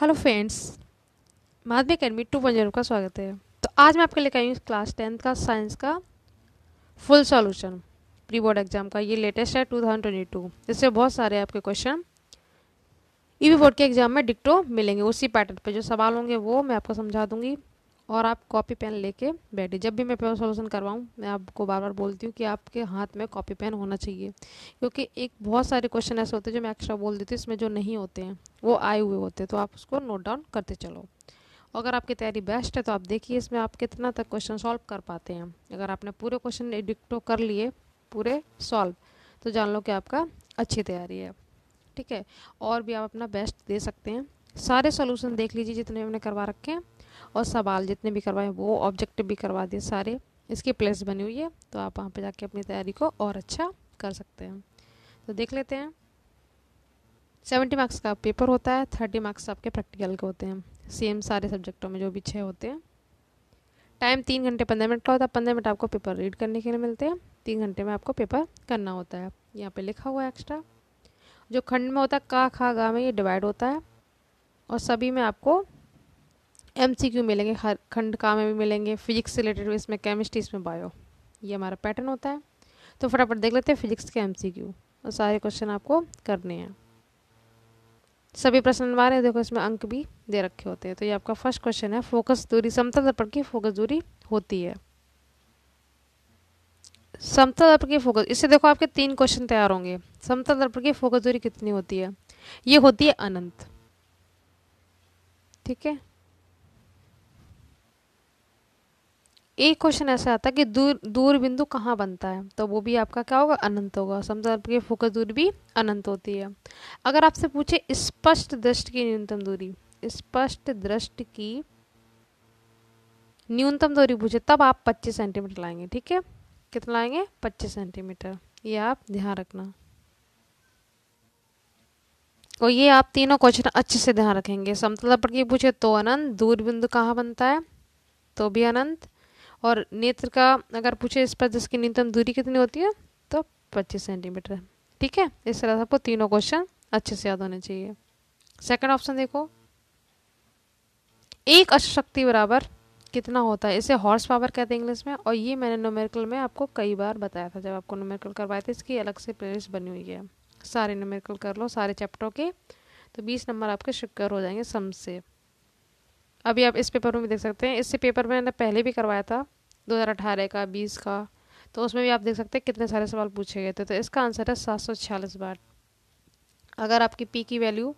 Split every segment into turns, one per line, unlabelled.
hello friends Madhavi academy two point का स्वागत है तो आज मैं आपके लेकर आई हूँ क्लास टेंथ का साइंस का full solution pre board exam का ये लेटेस्ट है टू थाउजेंड ट्वेंटी टू इससे बहुत सारे आपके क्वेश्चन ई बोर्ड के एग्जाम में डिक्टो मिलेंगे उसी पैटर्न पे जो सवाल होंगे वो मैं आपको समझा दूंगी और आप कॉपी पेन लेके बैठे जब भी मैं पेपर सोल्यूशन करवाऊँ मैं आपको बार बार बोलती हूँ कि आपके हाथ में कॉपी पेन होना चाहिए क्योंकि एक बहुत सारे क्वेश्चन ऐसे होते हैं जो मैं एक्स्ट्रा बोल देती हूँ इसमें जो नहीं होते हैं वो आए हुए होते हैं तो आप उसको नोट डाउन करते चलो अगर आपकी तैयारी बेस्ट है तो आप देखिए इसमें आप कितना तक क्वेश्चन सॉल्व कर पाते हैं अगर आपने पूरे क्वेश्चन एडिक्टो तो कर लिए पूरे सॉल्व तो जान लो कि आपका अच्छी तैयारी है ठीक है और भी आप अपना बेस्ट दे सकते हैं सारे सोल्यूशन देख लीजिए जितने हमने करवा रखे हैं और सवाल जितने भी करवाए वो ऑब्जेक्टिव भी करवा दिए सारे इसकी प्लेस बनी हुई है तो आप वहाँ पे जाके अपनी तैयारी को और अच्छा कर सकते हैं तो देख लेते हैं सेवेंटी मार्क्स का पेपर होता है थर्टी मार्क्स आपके प्रैक्टिकल के होते हैं सेम सारे सब्जेक्टों में जो भी छः होते हैं टाइम तीन घंटे पंद्रह मिनट का होता है पंद्रह मिनट आपको पेपर रीड करने के लिए मिलते हैं तीन घंटे में आपको पेपर करना होता है यहाँ पे लिखा हुआ है एक्स्ट्रा जो खंड में होता है का खा गा में ये डिवाइड होता है और सभी में आपको एम सी क्यू मिलेंगे हर खंड का में भी मिलेंगे फिजिक्स से रिलेटेड इसमें केमिस्ट्री इसमें बायो ये हमारा पैटर्न होता है तो फटाफट देख लेते हैं फिजिक्स के एम सी क्यू और सारे क्वेश्चन आपको करने हैं सभी प्रश्न अनिवार्य हैं देखो इसमें अंक भी दे रखे होते हैं तो ये आपका फर्स्ट क्वेश्चन है फोकस दूरी समतल दर्पण की फोकस दूरी होती है समतल दर्पण की फोकस इससे देखो आपके तीन क्वेश्चन तैयार होंगे समतल दर्पण की फोकस दूरी कितनी होती है ये होती है अनंत ठीक है एक क्वेश्चन ऐसा आता है कि दूर दूर बिंदु कहाँ बनता है तो वो भी आपका क्या होगा अनंत होगा समझा आपकी फोकस दूरी भी अनंत होती है अगर आपसे पूछे स्पष्ट दृष्टि की न्यूनतम दूरी स्पष्ट दृष्टि की न्यूनतम दूरी पूछे तब आप 25 सेंटीमीटर लाएंगे ठीक है कितना लाएंगे 25 सेंटीमीटर ये आप ध्यान रखना और ये आप तीनों क्वेश्चन अच्छे से ध्यान रखेंगे समतल पर पूछे तो अनंत दूर बिंदु कहाँ बनता है तो भी अनंत और नेत्र का अगर पूछे इस पर जिसकी न्यूनतम दूरी कितनी होती है तो पच्चीस सेंटीमीटर ठीक है इस तरह से आपको तीनों क्वेश्चन अच्छे से याद होने चाहिए सेकंड ऑप्शन देखो एक अशक्ति बराबर कितना होता है इसे हॉर्स पावर कहते हैं इंग्लिश में और ये मैंने नोमेरिकल में आपको कई बार बताया था जब आपको नोमेरिकल करवाए थे इसकी अलग से प्लेलिस्ट बनी हुई है सारे नोमेरिकल कर लो सारे चैप्टरों के तो बीस नंबर आपके शुक्र हो जाएंगे सम से अभी आप इस पेपर में देख सकते हैं इससे पेपर मैंने पहले भी करवाया था दो का बीस का तो उसमें भी आप देख सकते हैं कितने सारे सवाल पूछे गए थे तो इसका आंसर है सात बार अगर आपकी पी की वैल्यू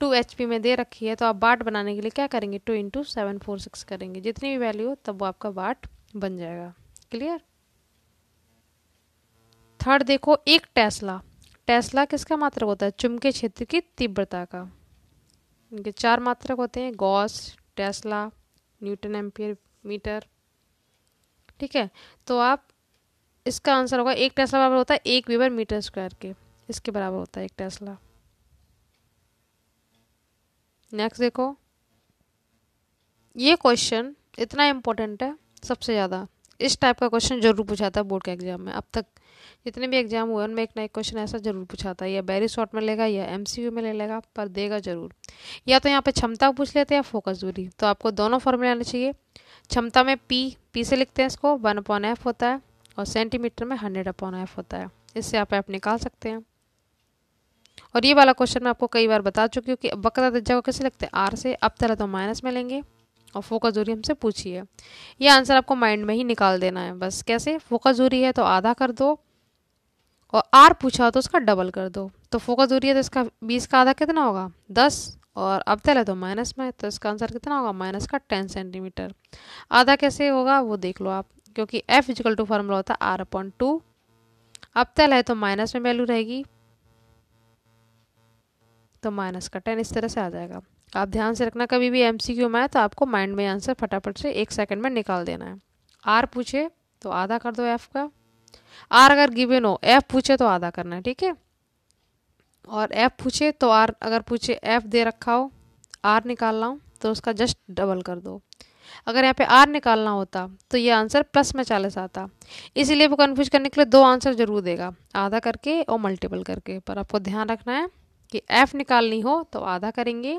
टू एच में दे रखी है तो आप बाट बनाने के लिए क्या करेंगे two into seven four six करेंगे जितनी भी वैल्यू हो तब वो आपका बाट बन जाएगा क्लियर थर्ड देखो एक टेस्ला टेस्ला किसका मात्रक होता है चुंबकीय क्षेत्र की तीव्रता का इनके चार मात्रक होते हैं gauss tesla newton ampere metre ठीक है तो आप इसका आंसर होगा एक टेस्ला बराबर होता है एक वीबर मीटर स्क्वायर के इसके बराबर होता है एक टेस्ला नेक्स्ट देखो ये क्वेश्चन इतना इम्पोर्टेंट है सबसे ज़्यादा इस टाइप का क्वेश्चन जरूर पूछा था बोर्ड के एग्जाम में अब तक जितने भी एग्जाम हुए उनमें एक ना एक क्वेश्चन ऐसा जरूर पूछा था या बैरी शॉर्ट में लेगा या एम में ले लेगा पर देगा जरूर या तो यहाँ पे क्षमता पूछ लेते हैं या फोकस दूरी तो आपको दोनों फॉर्मूले आने चाहिए क्षमता में पी पी से लिखते हैं इसको वन अपॉन एफ होता है और सेंटीमीटर में हंड्रेड अपॉन एफ होता है इससे आप एफ निकाल सकते हैं और ये वाला क्वेश्चन मैं आपको कई बार बता चुकी हूँ कि बकरा दज्जा को कैसे लिखते हैं आर से अब तरह तो माइनस में लेंगे और फोकस दूरी हमसे पूछिए ये आंसर आपको माइंड में ही निकाल देना है बस कैसे फोकस दूरी है तो आधा कर दो और आर पूछा हो तो उसका डबल कर दो तो फोकस दूरी है तो इसका बीस का आधा कितना होगा दस और अब अबतल है तो माइनस में तो इसका आंसर कितना होगा माइनस का टेन सेंटीमीटर आधा कैसे होगा वो देख लो आप क्योंकि एफ इजिकल टू फार्मूला होता है आर अपॉन टू अब तल है तो माइनस में वैल्यू रहेगी तो माइनस का टेन इस तरह से आ जाएगा आप ध्यान से रखना कभी भी एम सी क्यू में आए तो आपको माइंड में आंसर फटाफट से एक सेकंड में निकाल देना है आर पूछे तो आधा कर दो एफ का आर अगर गिवेन हो एफ पूछे तो आधा करना है ठीक है और एफ पूछे तो आर अगर पूछे एफ दे रखा हो आर निकालना हो तो उसका जस्ट डबल कर दो अगर यहाँ पे आर निकालना होता तो ये आंसर प्लस में चालीस आता इसीलिए वो कन्फ्यूज करने के लिए दो आंसर जरूर देगा आधा करके और मल्टीपल करके पर आपको ध्यान रखना है कि एफ निकालनी हो तो आधा करेंगे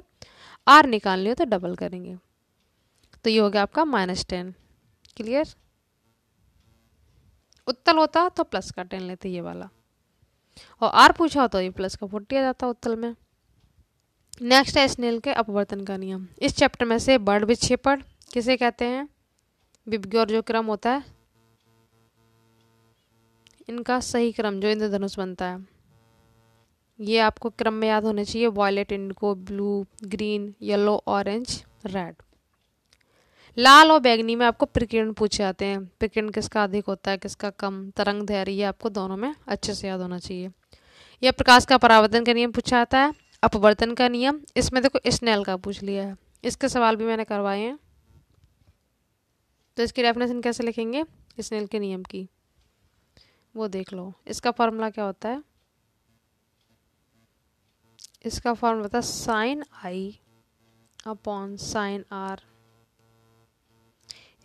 आर निकालनी हो तो डबल करेंगे तो ये हो गया आपका माइनस टेन क्लियर उत्तल होता तो प्लस का टेन लेते ये वाला और आर पूछा होता ये प्लस का फोर्टी आ जाता उत्तल में नेक्स्ट है स्नेल के अपवर्तन का नियम इस चैप्टर में से बर्ड विक्षेपण किसे कहते हैं बिब्गी और जो क्रम होता है इनका सही क्रम जो इंद्रधनुष बनता है ये आपको क्रम में याद होने चाहिए वॉयलेट इनको blue green yellow orange red लाल और बैगनी में आपको प्रकीर्ण पूछे जाते हैं प्रकीर्ण किसका अधिक होता है किसका कम तरंग धैर्य आपको दोनों में अच्छे से याद होना चाहिए यह प्रकाश का परावर्तन का नियम पूछा जाता है अपवर्तन का नियम इसमें देखो स्नेल का पूछ लिया है इसके सवाल भी मैंने करवाए हैं तो इसकी डेफिनेशन कैसे लिखेंगे स्नेल के नियम की वो देख लो इसका फॉर्मूला क्या होता है इसका फॉर्मूला होता है sine I upon sine R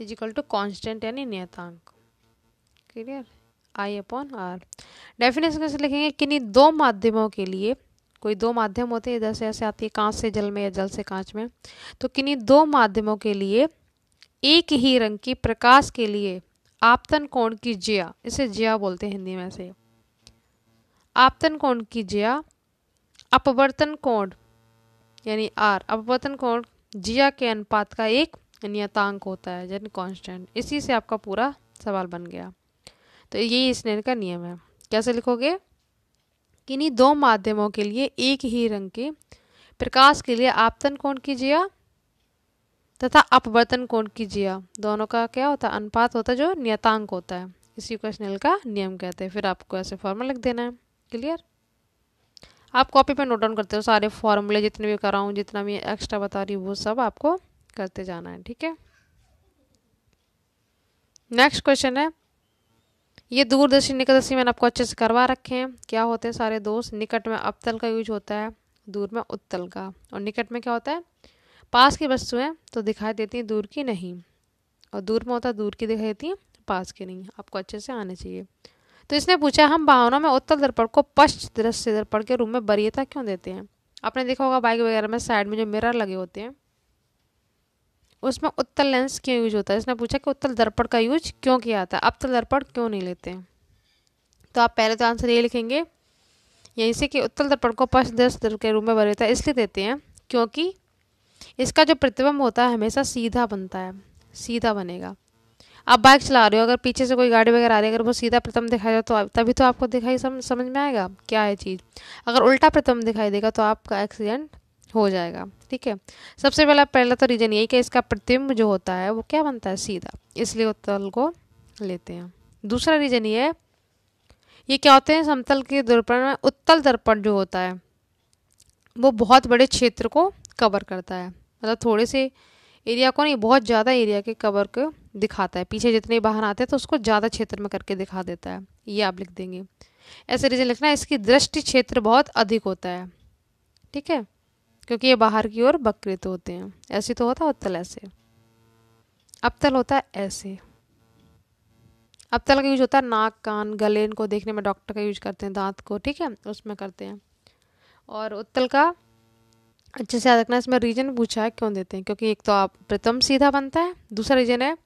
is equal to constant यानी नियतांक clear I upon R definition कैसे लिखेंगे किन्हीं दो माध्यमों के लिए कोई दो माध्यम होते हैं इधर से ऐसे आती है कांच से जल में या जल से कांच में तो किन्हीं दो माध्यमों के लिए एक ही रंग की प्रकाश के लिए आपतन कोण की जिया इसे जिया बोलते हैं हिंदी में से आपतन कोण की जिया अपवर्तन कोण यानी आर अपवर्तन कोण जिया के अनुपात का एक नियतांक होता है यानी कांस्टेंट इसी से आपका पूरा सवाल बन गया तो यही स्नेल का नियम है कैसे लिखोगे किन्हीं दो माध्यमों के लिए एक ही रंग के प्रकाश के लिए आपतन कोण कीजिए तथा अपवर्तन कोण कीजिए दोनों का क्या होता है अनुपात होता है जो नियतांक होता है इसी को स्नेल का नियम कहते हैं फिर आपको ऐसे फॉर्मूला लिख देना है क्लियर आप कॉपी पे नोट डाउन करते हो सारे फॉर्मूले जितने भी कराऊँ जितना भी एक्स्ट्रा बता रही हूँ वो सब आपको करते जाना है ठीक है नेक्स्ट क्वेश्चन है ये दूरदर्शी निकटदर्शी मैंने आपको अच्छे से करवा रखे हैं क्या होते हैं सारे दोस्त निकट में अपतल का यूज होता है दूर में उत्तल का और निकट में क्या होता है पास की वस्तुएं तो दिखाई देती हैं दूर की नहीं और दूर में होता है दूर की दिखाई देती हैं पास की नहीं आपको अच्छे से आने चाहिए तो इसने पूछा हम भावना में उत्तल दर्पण को पश्च दृश्य दर्पण के रूप में वरीयता क्यों देते हैं आपने देखा होगा बाइक वगैरह में साइड में जो मिरर लगे होते हैं उसमें उत्तल लेंस क्यों यूज होता है इसने पूछा कि उत्तल दर्पण का यूज क्यों किया जाता है तल दर्पण क्यों नहीं लेते हैं तो आप पहले तो आंसर ये लिखेंगे यहीं से कि उत्तल दर्पण को पश्च दस के रूप में है इसलिए देते हैं क्योंकि इसका जो प्रतिबंब होता है हमेशा सीधा बनता है सीधा बनेगा आप बाइक चला रहे हो अगर पीछे से कोई गाड़ी वगैरह आ रही है अगर वो सीधा प्रथम दिखाई जाए तो तभी तो आपको दिखाई समझ में आएगा क्या है चीज़ अगर उल्टा प्रथम दिखाई देगा तो आपका एक्सीडेंट हो जाएगा ठीक है सबसे पहला पहला तो रीजन यही कि इसका प्रतिबिंब जो होता है वो क्या बनता है सीधा इसलिए उत्तल को लेते हैं दूसरा रीजन ये है ये क्या होते हैं समतल के दर्पण में उत्तल दर्पण जो होता है वो बहुत बड़े क्षेत्र को कवर करता है मतलब थोड़े से एरिया को नहीं बहुत ज़्यादा एरिया के कवर को दिखाता है पीछे जितने बाहर आते हैं तो उसको ज़्यादा क्षेत्र में करके दिखा देता है ये आप लिख देंगे ऐसे रीजन लिखना है इसकी दृष्टि क्षेत्र बहुत अधिक होता है ठीक है क्योंकि ये बाहर की ओर बकरित होते हैं ऐसे तो होता उत्तल ऐसे अपतल होता है ऐसे तल का यूज होता है नाक कान गले इनको देखने में डॉक्टर का यूज करते हैं दांत को ठीक है उसमें करते हैं और उत्तल का अच्छे से याद रखना इसमें रीजन पूछा है क्यों देते हैं क्योंकि एक तो आप प्रथम सीधा बनता है दूसरा रीजन है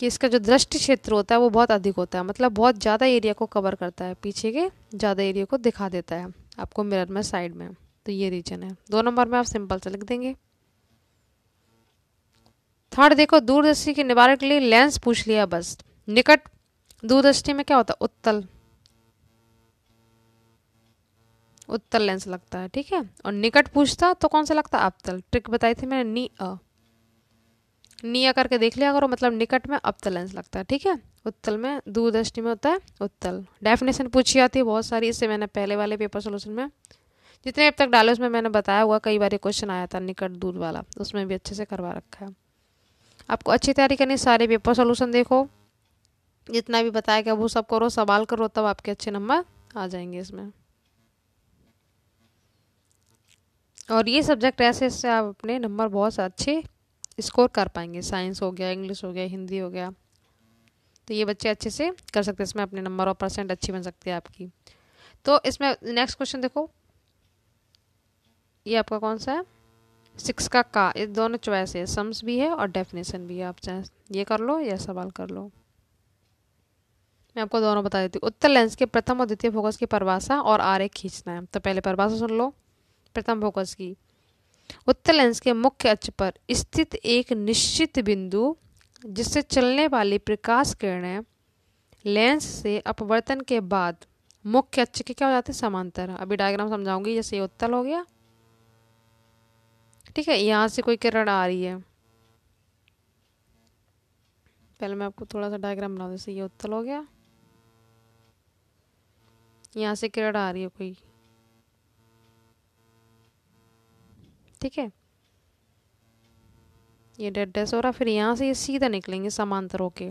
कि इसका जो दृष्टि क्षेत्र होता है वो बहुत अधिक होता है मतलब बहुत ज़्यादा एरिया को कवर करता है पीछे के ज़्यादा एरिया को दिखा देता है आपको मिरर में साइड में तो ये रीजन है दो नंबर में आप सिंपल से लिख देंगे थर्ड देखो दूरदृष्टि के निवारण के लिए लेंस पूछ लिया बस निकट दूरदृष्टि में क्या होता है उत्तल उत्तल लेंस लगता है ठीक है और निकट पूछता तो कौन सा लगता है अपतल ट्रिक बताई थी मैंने नी अ आ करके देख लिया करो मतलब निकट में अपतल लेंस लगता है ठीक है उत्तल में दूरदृष्टि में होता है उत्तल डेफिनेशन पूछी आती है बहुत सारी इससे मैंने पहले वाले पेपर सोल्यूशन में जितने अब तक डाले उसमें मैंने बताया हुआ कई बार क्वेश्चन आया था निकट दूर वाला तो उसमें भी अच्छे से करवा रखा है आपको अच्छी तैयारी करनी सारे पेपर सोल्यूशन देखो जितना भी बताया गया वो सब करो सवाल करो तब आपके अच्छे नंबर आ जाएंगे इसमें और ये सब्जेक्ट ऐसे ऐसे आप अपने नंबर बहुत अच्छे स्कोर कर पाएंगे साइंस हो गया इंग्लिश हो गया हिंदी हो गया तो ये बच्चे अच्छे से कर सकते हैं इसमें अपने नंबर और परसेंट अच्छी बन सकती है आपकी तो इसमें नेक्स्ट क्वेश्चन देखो ये आपका कौन सा है सिक्स का का ये दोनों चॉइस है सम्स भी है और डेफिनेशन भी है आप चाहे ये कर लो या सवाल कर लो मैं आपको दोनों बता देती हूँ उत्तर लेंस के प्रथम और द्वितीय फोकस की परिभाषा और आर ए खींचना है तो पहले परिभाषा सुन लो प्रथम फोकस की उत्तर लेंस के मुख्य अक्ष पर स्थित एक निश्चित बिंदु जिससे चलने वाली प्रकाश किरणें लेंस से अपवर्तन के बाद मुख्य अक्ष के क्या हो जाते हैं समांतर अभी डायग्राम समझाऊंगी जैसे ये उत्तल हो गया ठीक है यहाँ से कोई किरण आ रही है पहले मैं आपको थोड़ा सा डायग्राम बना दूँ ये उत्तल हो गया यहाँ से किरण आ रही है कोई ठीक है ये डेड डेस हो रहा फिर यहाँ से ये सीधा निकलेंगे समांतर होके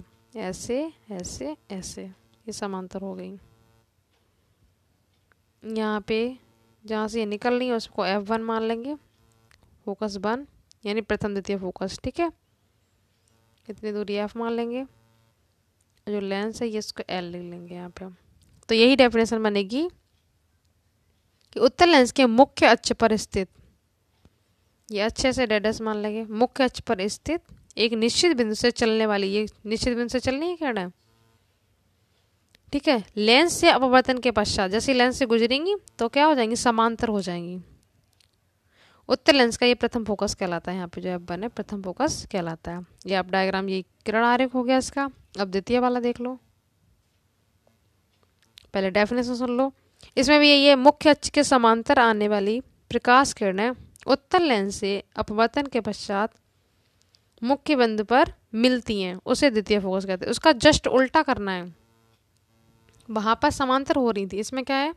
ऐसे ऐसे ऐसे ये समांतर हो गई यहाँ पे जहाँ से ये निकल रही है उसको F1 मान लेंगे फोकस वन यानी प्रथम द्वितीय फोकस ठीक है इतनी दूरी एफ मान लेंगे जो लेंस है ये इसको एल लिख लेंगे यहाँ पे हम तो यही डेफिनेशन बनेगी कि उत्तर लेंस के मुख्य अक्ष पर स्थित ये अच्छे से डेडस मान लेंगे मुख्य अक्ष पर स्थित एक निश्चित बिंदु से चलने वाली ये निश्चित बिंदु से चलनी है क्या ठीक है लेंस से अपवर्तन के पश्चात जैसे लेंस से गुजरेंगी तो क्या हो जाएंगी समांतर हो जाएंगी उत्तर लेंस का ये प्रथम फोकस कहलाता है यहाँ पे जो है बने प्रथम फोकस कहलाता है ये आप डायग्राम ये किरण आरेख हो गया इसका अब द्वितीय वाला देख लो पहले डेफिनेशन सुन लो इसमें भी ये मुख्य अक्ष के समांतर आने वाली प्रकाश किरणें उत्तर लेंस से अपवर्तन के पश्चात मुख्य बिंदु पर मिलती हैं उसे द्वितीय फोकस कहते हैं उसका जस्ट उल्टा करना है वहाँ पर समांतर हो रही थी इसमें क्या है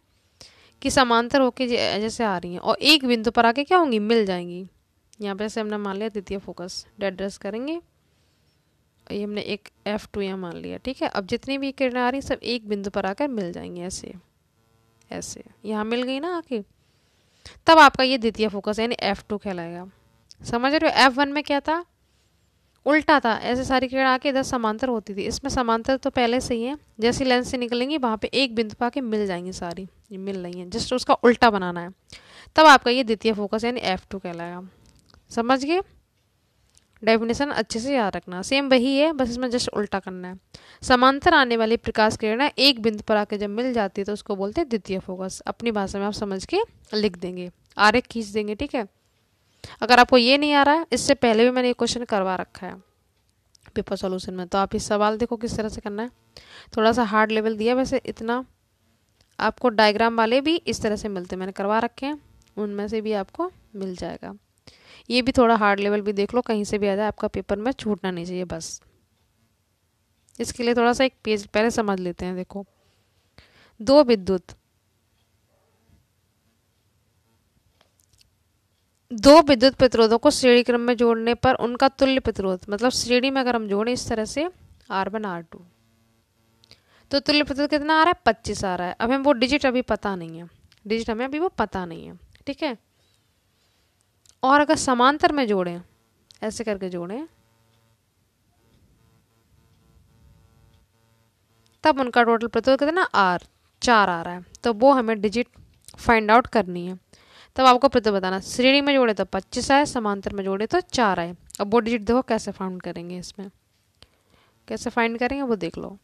कि समांतर होके जैसे आ रही हैं और एक बिंदु पर आके क्या होंगी मिल जाएंगी यहाँ पर जैसे हमने मान लिया द्वितीय फोकस डेड करेंगे और ये हमने एक एफ टू यहाँ मान लिया ठीक है अब जितनी भी किरणें आ रही सब एक बिंदु पर आकर मिल जाएंगी ऐसे ऐसे यहाँ मिल गई ना आके तब आपका ये द्वितीय फोकस यानी एफ टू कहलाएगा समझ रहे हो एफ वन में क्या था उल्टा था ऐसे सारी किरण आके इधर समांतर होती थी इसमें समांतर तो पहले से ही है जैसी लेंस से निकलेंगी वहाँ पे एक बिंदु पर आके मिल जाएंगी सारी ये मिल रही हैं जस्ट उसका उल्टा बनाना है तब आपका ये द्वितीय फोकस यानी एफ टू कहलाएगा समझ गए डेफिनेशन अच्छे से याद रखना सेम वही है बस इसमें जस्ट उल्टा करना है समांतर आने वाली प्रकाश किरणें एक बिंदु पर आके जब मिल जाती है तो उसको बोलते हैं द्वितीय फोकस अपनी भाषा में आप समझ के लिख देंगे आरे खींच देंगे ठीक है अगर आपको ये नहीं आ रहा है इससे पहले भी मैंने ये क्वेश्चन करवा रखा है पेपर सोल्यूशन में तो आप इस सवाल देखो किस तरह से करना है थोड़ा सा हार्ड लेवल दिया वैसे इतना आपको डायग्राम वाले भी इस तरह से मिलते मैंने करवा रखे हैं उनमें से भी आपको मिल जाएगा ये भी थोड़ा हार्ड लेवल भी देख लो कहीं से भी आ जाए आपका पेपर में छूटना नहीं चाहिए बस इसके लिए थोड़ा सा एक पेज पहले समझ लेते हैं देखो दो विद्युत दो विद्युत प्रतिरोधों को श्रेणी क्रम में जोड़ने पर उनका तुल्य प्रतिरोध मतलब श्रेणी में अगर हम जोड़ें इस तरह से आर वन आर टू तो तुल्य प्रतिशत तो कितना आ रहा है पच्चीस आ रहा है अब हम वो डिजिट अभी पता नहीं है डिजिट हमें अभी वो पता नहीं है ठीक है और अगर समांतर में जोड़ें ऐसे करके जोड़ें तब उनका टोटल प्रतिशत तो कितना आर चार आ रहा है तो वो हमें डिजिट फाइंड आउट करनी है तब आपको प्रतिशत बताना श्रेणी में जोड़े तो पच्चीस आए समांतर में जोड़े तो चार आए अब वो डिजिट देखो कैसे फाउंड करेंगे इसमें कैसे फाइंड करेंगे वो देख लो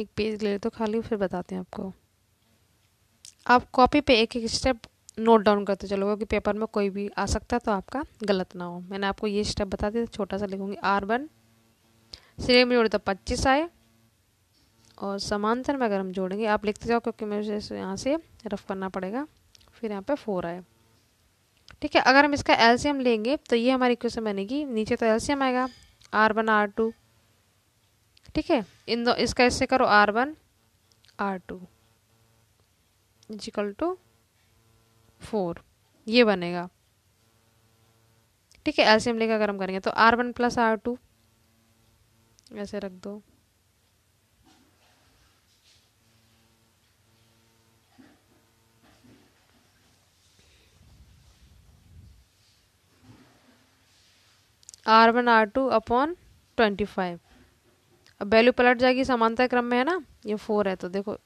एक पेज ले तो खाली फिर बताते हैं आपको आप कॉपी पे एक एक स्टेप नोट डाउन करते चलोगे कि पेपर में कोई भी आ सकता है तो आपका गलत ना हो मैंने आपको ये स्टेप बता दिया छोटा सा लिखूंगी आर वन सिरे में जोड़े तो पच्चीस आए और समांतर में अगर हम जोड़ेंगे आप लिखते जाओ क्योंकि मुझे यहाँ से रफ करना पड़ेगा फिर यहाँ पे फोर आए ठीक है अगर हम इसका एल्सीयम लेंगे तो ये हमारी क्वेश्चन बनेगी नीचे तो एलसीएम आएगा आर वन आर टू ठीक है इन दो इसका इससे करो R one R two is equal to four ये बनेगा ठीक है हम लेकर गर्म करेंगे तो R one plus R two ऐसे रख दो R one R two upon twenty five अब वैल्यू पलट जाएगी समानता क्रम में है ना ये फोर है तो देखो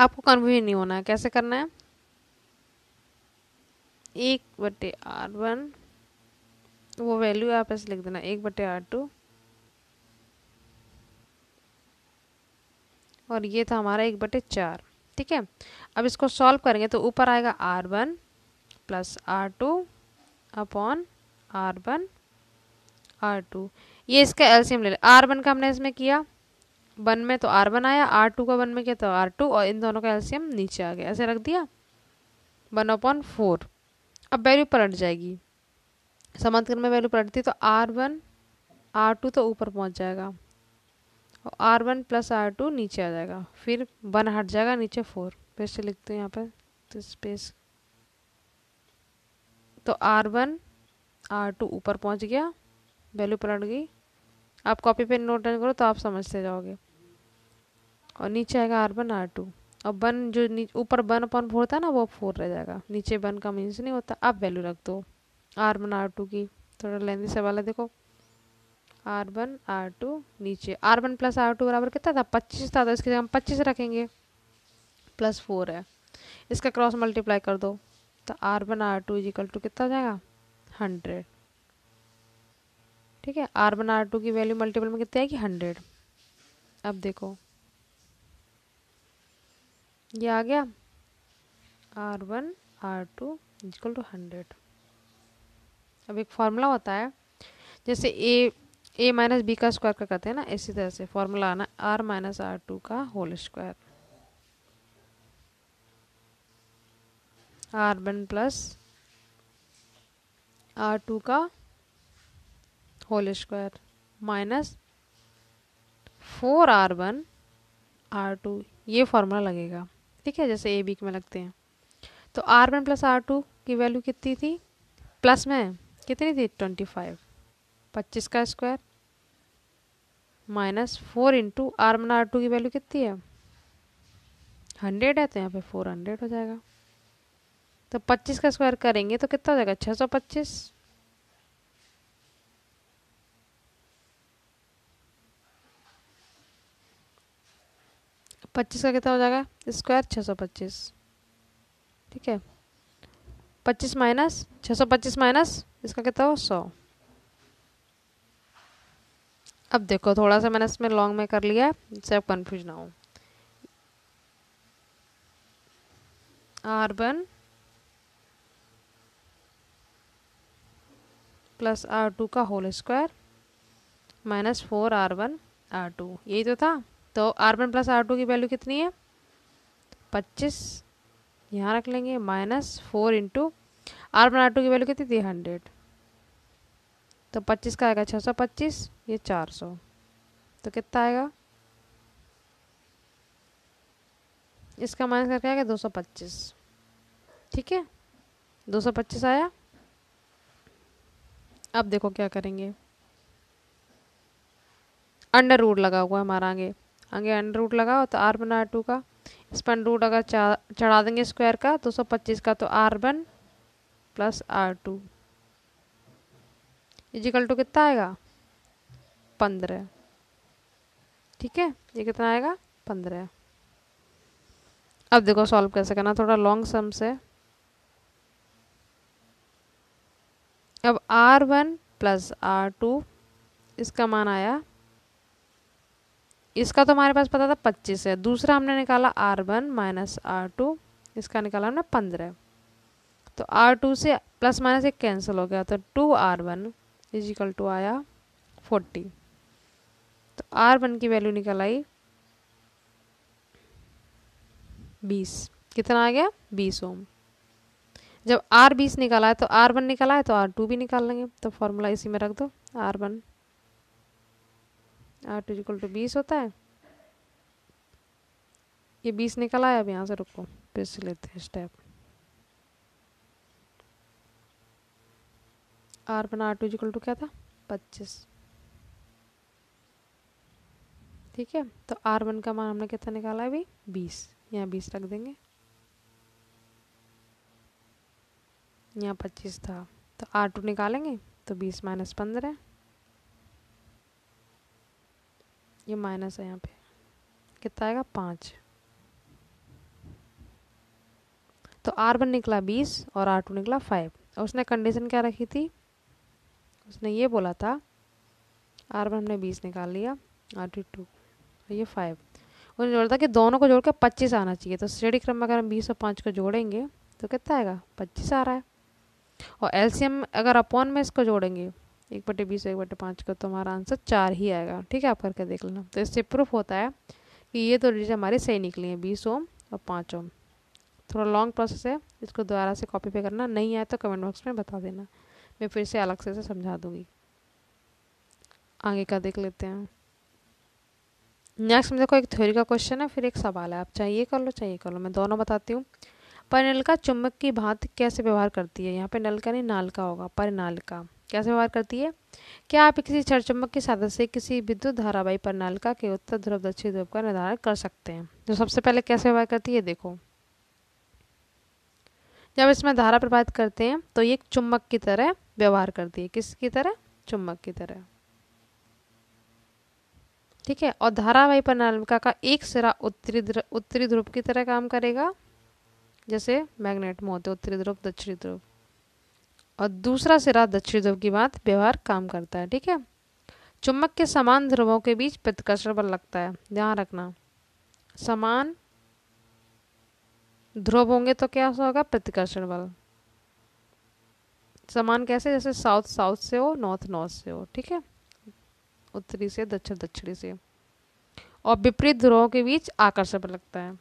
आपको कन्फ्यूज नहीं होना है कैसे करना है एक बटे आर वन तो वो वैल्यू आप ऐसे लिख देना एक बटे आर टू और ये था हमारा एक बटे चार ठीक है अब इसको सॉल्व करेंगे तो ऊपर आएगा R one plus R two upon R one R two ये इसका एलसीएम ले लें आर वन का हमने इसमें किया वन में तो आर वन आया आर टू का वन में किया तो आर टू और इन दोनों का एलसीएम नीचे आ गया ऐसे रख दिया वन अपॉन फोर अब वैल्यू पलट जाएगी समांतर में वैल्यू पलटती तो आर वन आर टू तो ऊपर पहुंच जाएगा और R one plus R two नीचे आ जाएगा फिर वन हट जाएगा नीचे फोर फिर से लिखते हैं यहाँ पर तो स्पेस तो आर वन आर टू ऊपर पहुँच गया वैल्यू पलट गई आप कॉपी पे नोट डाउन करो तो आप समझते जाओगे और नीचे आएगा आर वन आर टू और वन जो ऊपर वन अपन फोर था है ना वो फोर रह जाएगा नीचे वन का मीन्स नहीं होता आप वैल्यू रख दो आर वन आर टू की थोड़ा लेंदी सवाल है देखो आर वन आर टू नीचे R one plus R two बराबर कितना था पच्चीस था तो इसकी जगह हम पच्चीस रखेंगे प्लस फोर है इसका क्रॉस मल्टीप्लाई कर दो तो R one R two is equal to कितना जाएगा हंड्रेड ठीक है आर वन आर टू की वैल्यू मल्टीपल में कितनी आएगी हंड्रेड अब देखो ये आ गया R one R two is equal to hundred अब एक फार्मूला होता है जैसे ए ए माइनस बी का स्क्वायर का करते हैं ना इसी तरह से फार्मूला आना आर माइनस आर टू का whole square R one plus R two का whole square minus four R one R two ये फार्मूला लगेगा ठीक है जैसे ए बी में लगते हैं तो R one plus R two की वैल्यू कितनी थी प्लस में कितनी थी ट्वेंटी फाइव पच्चीस का square minus four into R one R two की वैल्यू कितनी है हंड्रेड है तो यहाँ पे फोर हंड्रेड हो जाएगा तो पच्चीस का स्क्वायर करेंगे तो कितना हो जाएगा छः सौ पच्चीस पच्चीस का कितना हो जाएगा स्क्वायर छः सौ पच्चीस ठीक है पच्चीस माइनस छः सौ पच्चीस माइनस इसका कितना हो सौ अब देखो थोड़ा सा मैंने इसमें लॉन्ग में कर लिया जिससे आप कन्फ्यूज ना हो R one plus R two का whole square minus four R one R two यही तो था तो R one plus R two की वैल्यू कितनी है पच्चीस यहाँ रख लेंगे minus four into R one R two की वैल्यू कितनी थी हंड्रेड तो पच्चीस का आएगा छः सौ पच्चीस ये चार सौ तो कितना आएगा इसका माइनस करके आएगा दो सौ पच्चीस ठीक है दो सौ पच्चीस आया अब देखो क्या करेंगे अंडर रूट लगा हुआ है हमारा आगे आगे अंडर रूट लगा तो आर आर टू का इस पर रूट अगर चढ़ा देंगे स्क्वायर का तो दो सौ पच्चीस का तो R one plus R two is equal to कितना आएगा पंद्रह ठीक है ये कितना आएगा पंद्रह अब देखो सॉल्व कैसे करना थोड़ा लॉन्ग सम से अब R one plus R two इसका मान आया इसका तो हमारे पास पता था पच्चीस है दूसरा हमने निकाला R one minus R two इसका निकाला हमने पंद्रह तो आर टू से प्लस माइनस एक कैंसिल हो गया तो two R one is equal to आया फोर्टी तो आर वन की वैल्यू निकल आई बीस कितना आ गया बीस ओम जब आर बीस निकाला है तो आर वन निकाला है तो आर टू भी निकाल लेंगे तो फॉर्मूला इसी में रख दो R one R two equal to बीस होता है ये बीस निकल आया अब यहाँ से रुको फिर से लेते हैं स्टेप आर बना आर टू इक्वल टू क्या था पच्चीस ठीक है तो आर वन का मान हमने कितना निकाला है अभी बीस यहाँ बीस रख देंगे यहाँ पच्चीस था तो आर टू निकालेंगे तो बीस माइनस पंद्रह ये माइनस है यहाँ पे कितना आएगा पाँच तो आर वन निकला बीस और आर टू निकला फाइव और उसने कंडीशन क्या रखी थी उसने ये बोला था आर वन हमने बीस निकाल लिया आर टू टू और ये फाइव उन्होंने जोड़ा था कि दोनों को जोड़ के पच्चीस आना चाहिए तो श्रेणी क्रम में अगर हम बीस और पाँच को जोड़ेंगे तो कितना आएगा पच्चीस आ रहा है और एलसीएम अगर अपॉन में इसको जोड़ेंगे एक बटे बीस एक बटे पाँच का तो हमारा आंसर चार ही आएगा ठीक है आप करके देख लेना तो इससे प्रूफ होता है कि ये तो रीडिंग हमारे सही निकली हैं बीस ओम और पाँच ओम थोड़ा लॉन्ग प्रोसेस है इसको दोबारा से कॉपी पे करना नहीं आया तो कमेंट बॉक्स में बता देना मैं फिर से अलग से समझा दूँगी आगे का देख लेते हैं नेक्स्ट में देखो एक थ्योरी का क्वेश्चन है फिर एक सवाल है आप चाहिए कर लो चाहिए कर लो मैं दोनों बताती हूँ पर नलका चुंबक की भांति कैसे व्यवहार करती है यहाँ पे नलका नहीं नालका होगा पर का कैसे व्यवहार करती है क्या आप किसी क्षर चुंबक की सहायता से किसी विद्युत धारावाही प्रणालिका के उत्तर ध्रुव दक्षिण ध्रुव का निर्धारण कर सकते हैं जो तो सबसे पहले कैसे व्यवहार करती है देखो जब इसमें धारा प्रवाहित करते हैं तो ये चुंबक की तरह व्यवहार करती है किसकी तरह चुंबक की तरह ठीक है और धारावाही प्रणालिका का एक सिरा उत्तरी उत्तरी ध्रुव की तरह काम करेगा जैसे मैग्नेट में होते उत्तरी ध्रुव दक्षिणी ध्रुव और दूसरा सिरा दक्षिण ध्रुव की बात व्यवहार काम करता है ठीक है चुम्बक के समान ध्रुवों के बीच प्रतिकर्षण बल लगता है ध्यान रखना समान ध्रुव होंगे तो क्या होगा प्रतिकर्षण बल समान कैसे जैसे साउथ साउथ से हो नॉर्थ नॉर्थ से हो ठीक है उत्तरी से दक्षिण दक्षिणी से और विपरीत ध्रुवों के बीच आकर्षण बल लगता है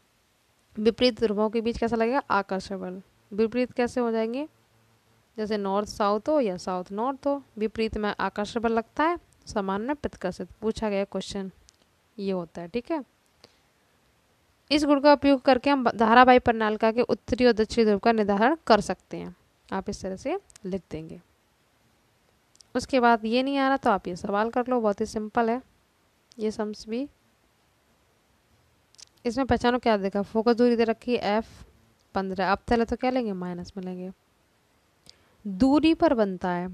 विपरीत ध्रुवों के बीच कैसा लगेगा आकर्षण बल विपरीत कैसे हो जाएंगे जैसे नॉर्थ साउथ हो या साउथ नॉर्थ हो विपरीत में आकर्षण बल लगता है समान में प्रतिकर्षित पूछा गया क्वेश्चन ये होता है ठीक है इस गुण का उपयोग करके हम धारावाही प्रणालिका के उत्तरी और दक्षिणी ध्रुव का निर्धारण कर सकते हैं आप इस तरह से लिख देंगे उसके बाद ये नहीं आ रहा तो आप ये सवाल कर लो बहुत ही सिंपल है ये सम्स भी इसमें पहचानो क्या देखा फोकस दूरी दे रखी है एफ पंद्रह अब पहले तो क्या लेंगे माइनस में लेंगे दूरी पर बनता है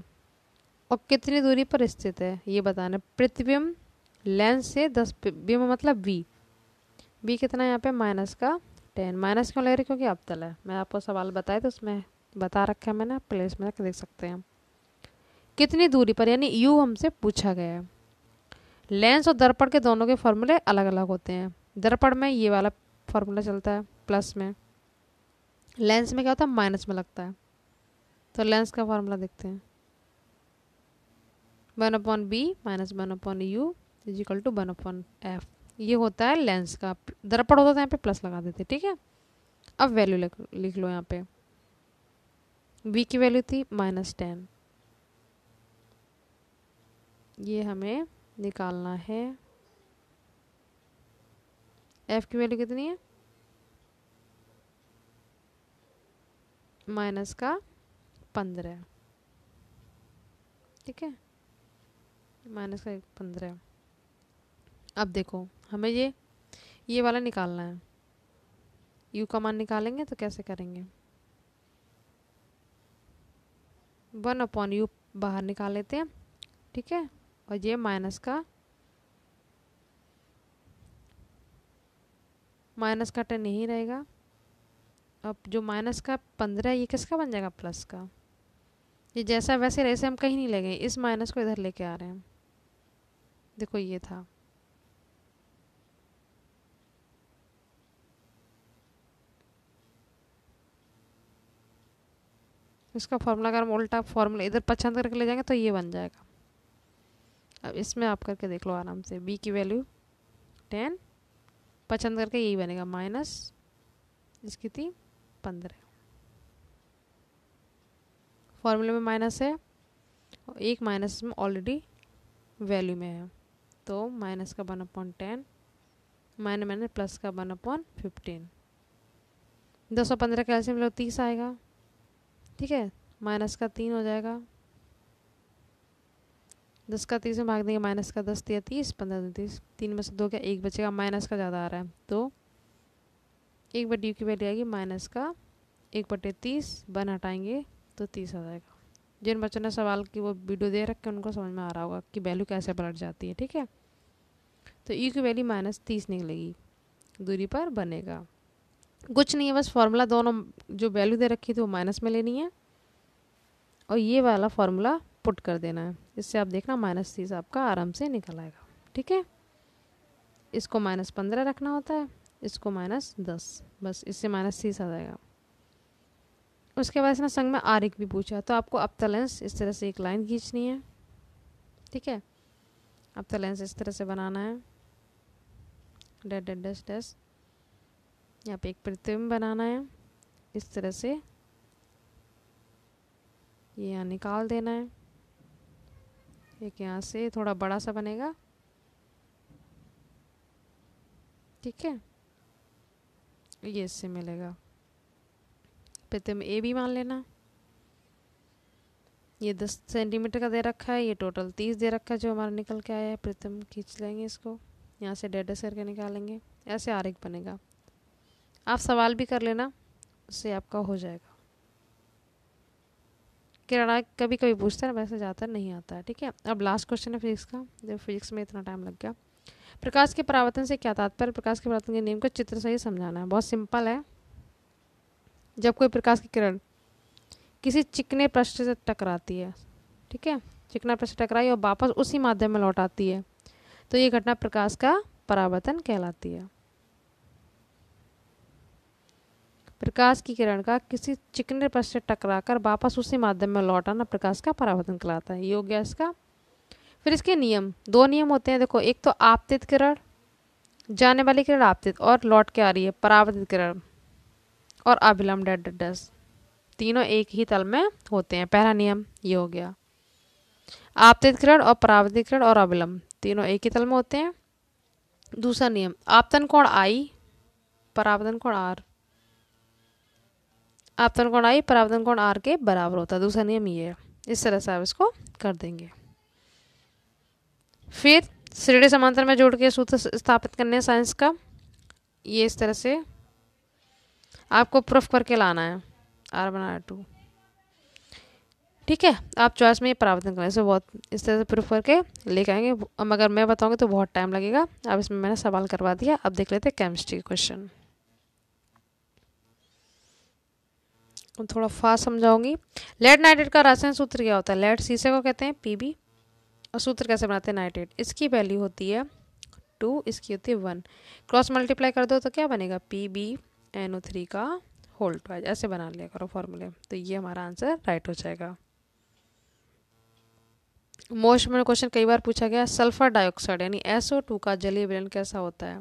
और कितनी दूरी पर स्थित है ये बताना प्रतिबिंब लेंस से दस बिंब मतलब वी वी कितना यहाँ पे माइनस का टेन माइनस क्यों ले रही क्योंकि अब तल है मैं आपको सवाल बताया तो उसमें बता रखा है मैंने आप प्लेस में देख सकते हैं कितनी दूरी पर यानी यू हमसे पूछा गया है लेंस और दर्पण के दोनों के फॉर्मूले अलग अलग होते हैं दर्पण में ये वाला फार्मूला चलता है प्लस में लेंस में क्या होता है माइनस में लगता है तो लेंस का फार्मूला देखते हैं one upon B minus one upon U is equal to one upon F ये होता है लेंस का दर्पण होता है यहाँ पे प्लस लगा देते ठीक है अब वैल्यू लिख लिख लो यहाँ पे बी की वैल्यू थी माइनस टेन ये हमें निकालना है एफ की वैल्यू कितनी है माइनस का पंद्रह ठीक है माइनस का एक पंद्रह अब देखो हमें ये ये वाला निकालना है यू का मान निकालेंगे तो कैसे करेंगे वन अपॉन यू बाहर निकाल लेते हैं ठीक है और ये माइनस का माइनस का टेन यही रहेगा अब जो माइनस का पंद्रह ये किसका बन जाएगा प्लस का ये जैसा वैसे ऐसे हम कहीं नहीं ले गए इस माइनस को इधर लेके आ रहे हैं देखो ये था इसका फॉर्मूला अगर हम उल्टा फॉर्मूला इधर पचहत्तर करके ले जाएंगे तो ये बन जाएगा अब इसमें आप करके देख लो आराम से बी की वैल्यू टेन पचहत्तर करके यही बनेगा माइनस इसकी थी पंद्रह फॉर्मूले में माइनस है एक माइनस में ऑलरेडी वैल्यू में है तो माइनस का one upon ten minus minus plus का वन अपॉन फिफ्टीन दो सौ पंद्रह कैल्शियम लो तीस आएगा ठीक है माइनस का तीन हो जाएगा दस का तीस में भाग देंगे माइनस का दस दिया तीस पंद्रह दिन तीस तीन में से दो क्या एक बचेगा माइनस का ज़्यादा आ रहा है तो एक बटे डी की वैल्यू आएगी माइनस का एक बटे तीस वन हटाएंगे तो तीस आ जाएगा जिन बच्चों ने सवाल की वो वीडियो दे रखे उनको समझ में आ रहा होगा कि वैल्यू कैसे पलट जाती है ठीक है तो ई e की वैल्यू माइनस तीस निकलेगी दूरी पर बनेगा कुछ नहीं है बस फार्मूला दोनों जो वैल्यू दे रखी थी वो माइनस में लेनी है और ये वाला फार्मूला पुट कर देना है इससे आप देखना माइनस तीस आपका आराम से निकल आएगा ठीक है इसको माइनस पंद्रह रखना होता है इसको माइनस दस बस इससे माइनस तीस आ जाएगा उसके बाद इसने संग में आरिक भी पूछा तो आपको अपतलेंस इस तरह से एक लाइन खींचनी है ठीक है अपतलेंस इस तरह से बनाना है डे डे डस डस यहाँ पे एक प्रतिबिंब बनाना है इस तरह से ये यहाँ निकाल देना है एक यहाँ से थोड़ा बड़ा सा बनेगा ठीक है ये इससे मिलेगा पे तुम ए भी मान लेना ये दस सेंटीमीटर का दे रखा है ये टोटल तीस दे रखा है जो हमारा निकल के आया है प्रथम खींच लेंगे इसको यहाँ से डेडस करके निकालेंगे ऐसे आर एक बनेगा आप सवाल भी कर लेना उससे आपका हो जाएगा किराना कभी कभी पूछता है वैसे जाता नहीं आता है ठीक है अब लास्ट क्वेश्चन है फिजिक्स का जब फिजिक्स में इतना टाइम लग गया प्रकाश के परावर्तन से क्या तात्पर्य प्रकाश के परावर्तन के नियम को चित्र से ही समझाना है बहुत सिंपल है जब कोई प्रकाश की किरण किसी चिकने पृष्ठ से टकराती है ठीक है चिकना पृष्ठ टकराई और वापस उसी माध्यम में लौट आती है तो ये घटना प्रकाश का परावर्तन कहलाती है प्रकाश की किरण का किसी चिकने पृष्ठ से टकराकर वापस उसी माध्यम में लौट आना प्रकाश का परावर्तन कहलाता है हो गया इसका फिर इसके नियम दो नियम होते हैं देखो एक तो आपतित किरण जाने वाली किरण आपतित और लौट के आ रही है परावर्तित किरण और अभिलम डेडस तीनों एक ही तल में होते हैं पहला नियम ये हो गया आपतित और परावर्तित और अभिलम तीनों एक ही तल में होते हैं दूसरा नियम आपतन कोण आई परावर्तन कोण आर आपतन कोण आई परावर्तन कोण आर के बराबर होता है दूसरा नियम ये है इस तरह से आप इसको कर देंगे फिर श्रेणी समांतर में जोड़ के सूत्र स्थापित करने साइंस का ये इस तरह से आपको प्रूफ करके लाना है आर वन आर टू ठीक है आप चॉइस में ये प्रावधान करें इसे बहुत इस तरह से प्रूफ करके लेके आएंगे अब अगर मैं बताऊँगी तो बहुत टाइम लगेगा अब इसमें मैंने सवाल करवा दिया अब देख लेते हैं केमिस्ट्री क्वेश्चन थोड़ा फास्ट समझाऊंगी लेड नाइट्रेट का रासायन सूत्र क्या होता है लेड सीसे को कहते हैं बी और सूत्र कैसे बनाते हैं नाइट्रेट इसकी वैल्यू होती है टू इसकी होती है वन क्रॉस मल्टीप्लाई कर दो तो क्या बनेगा P B N O three का होल ट्वाइज ऐसे बना लिया करो फॉर्मूले तो ये हमारा आंसर राइट हो जाएगा मोस्ट मैंने क्वेश्चन कई बार पूछा गया सल्फर डाइऑक्साइड यानी एस ओ टू का जलीय विलयन कैसा होता है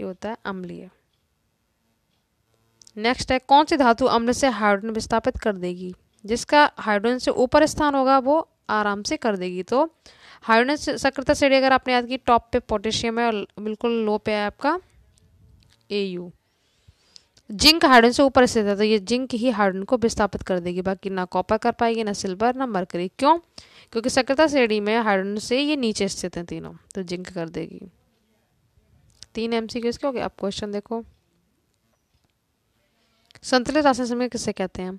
ये होता है अम्लीय नेक्स्ट है कौन सी धातु अम्ल से हाइड्रोजन विस्थापित कर देगी जिसका हाइड्रोजन से ऊपर स्थान होगा वो आराम से कर देगी तो हाइड्रोजन सक्रियता श्रेणी अगर आपने याद की टॉप पे पोटेशियम है और बिल्कुल लो पे है आपका ए यू जिंक हार्डन से ऊपर स्थित है तो ये जिंक ही हार्डन को विस्थापित कर देगी बाकी ना कॉपर कर पाएगी ना सिल्वर ना मरकरी क्यों क्योंकि सक्रता श्रेणी में हार्डन से ये नीचे स्थित हैं तीनों तो जिंक कर देगी तीन एम सी क्यूज के हो अब क्वेश्चन देखो संतुलित राशन समय किससे कहते हैं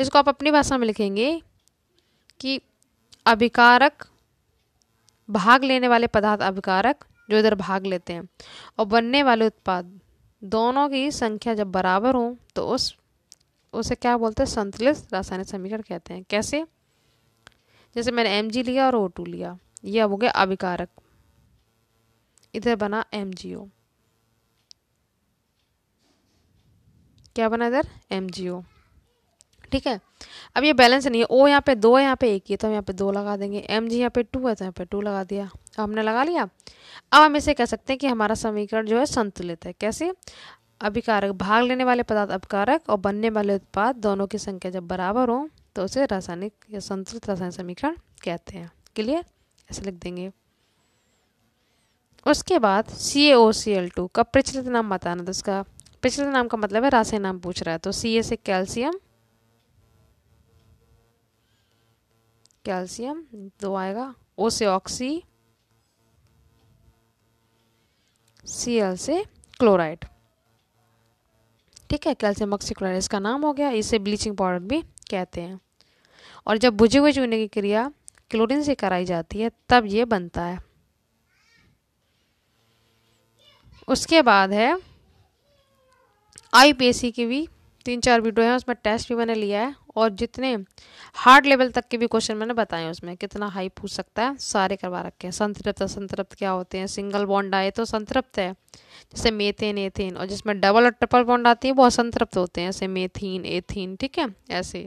इसको आप अपनी भाषा में लिखेंगे कि अभिकारक भाग लेने वाले पदार्थ अभिकारक जो इधर भाग लेते हैं और बनने वाले उत्पाद दोनों की संख्या जब बराबर हो तो उस उसे क्या बोलते हैं संतुलित रासायनिक समीकरण कहते हैं कैसे जैसे मैंने एम लिया और ओ लिया यह अब हो गया अभिकारक इधर बना एम क्या बना इधर एम जी ओ ठीक है अब ये बैलेंस नहीं है ओ यहाँ पे दो है यहाँ पे एक ही है तो हम यहाँ पे दो लगा देंगे एम जी यहाँ पे टू है तो यहाँ पे टू लगा दिया अब हमने लगा लिया अब हम इसे कह सकते हैं कि हमारा समीकरण जो है संतुलित है कैसे अभिकारक भाग लेने वाले पदार्थ अभिकारक और बनने वाले उत्पाद दोनों की संख्या जब बराबर हो तो उसे रासायनिक या संतुलित रासायनिक समीकरण कहते हैं क्लियर ऐसे लिख देंगे उसके बाद सी A O C L to का प्रचलित नाम बताना तो इसका प्रचलित नाम का मतलब है रासायनिक नाम पूछ रहा है तो सी ए से कैल्शियम कैल्शियम दो आएगा ओ से ऑक्सी सी एल से क्लोराइड ठीक है कैल्शियम ऑक्सीक्लोराइड इसका नाम हो गया इसे ब्लीचिंग पाउडर भी कहते हैं और जब बुझे हुए चूने की क्रिया क्लोरीन से कराई जाती है तब ये बनता है उसके बाद है आई पी की भी तीन चार वीडियो है उसमें टेस्ट भी मैंने लिया है और जितने हार्ड लेवल तक के भी क्वेश्चन मैंने बताए उसमें कितना हाई पूछ सकता है सारे करवा रखे हैं संतृप्त असंतृप्त क्या होते हैं सिंगल बॉन्ड आए तो संतृप्त है जैसे मेथेन एथेन और जिसमें डबल और ट्रिपल बॉन्ड आती है वो असंतृप्त होते हैं जैसे मेथीन एथीन ठीक है ऐसे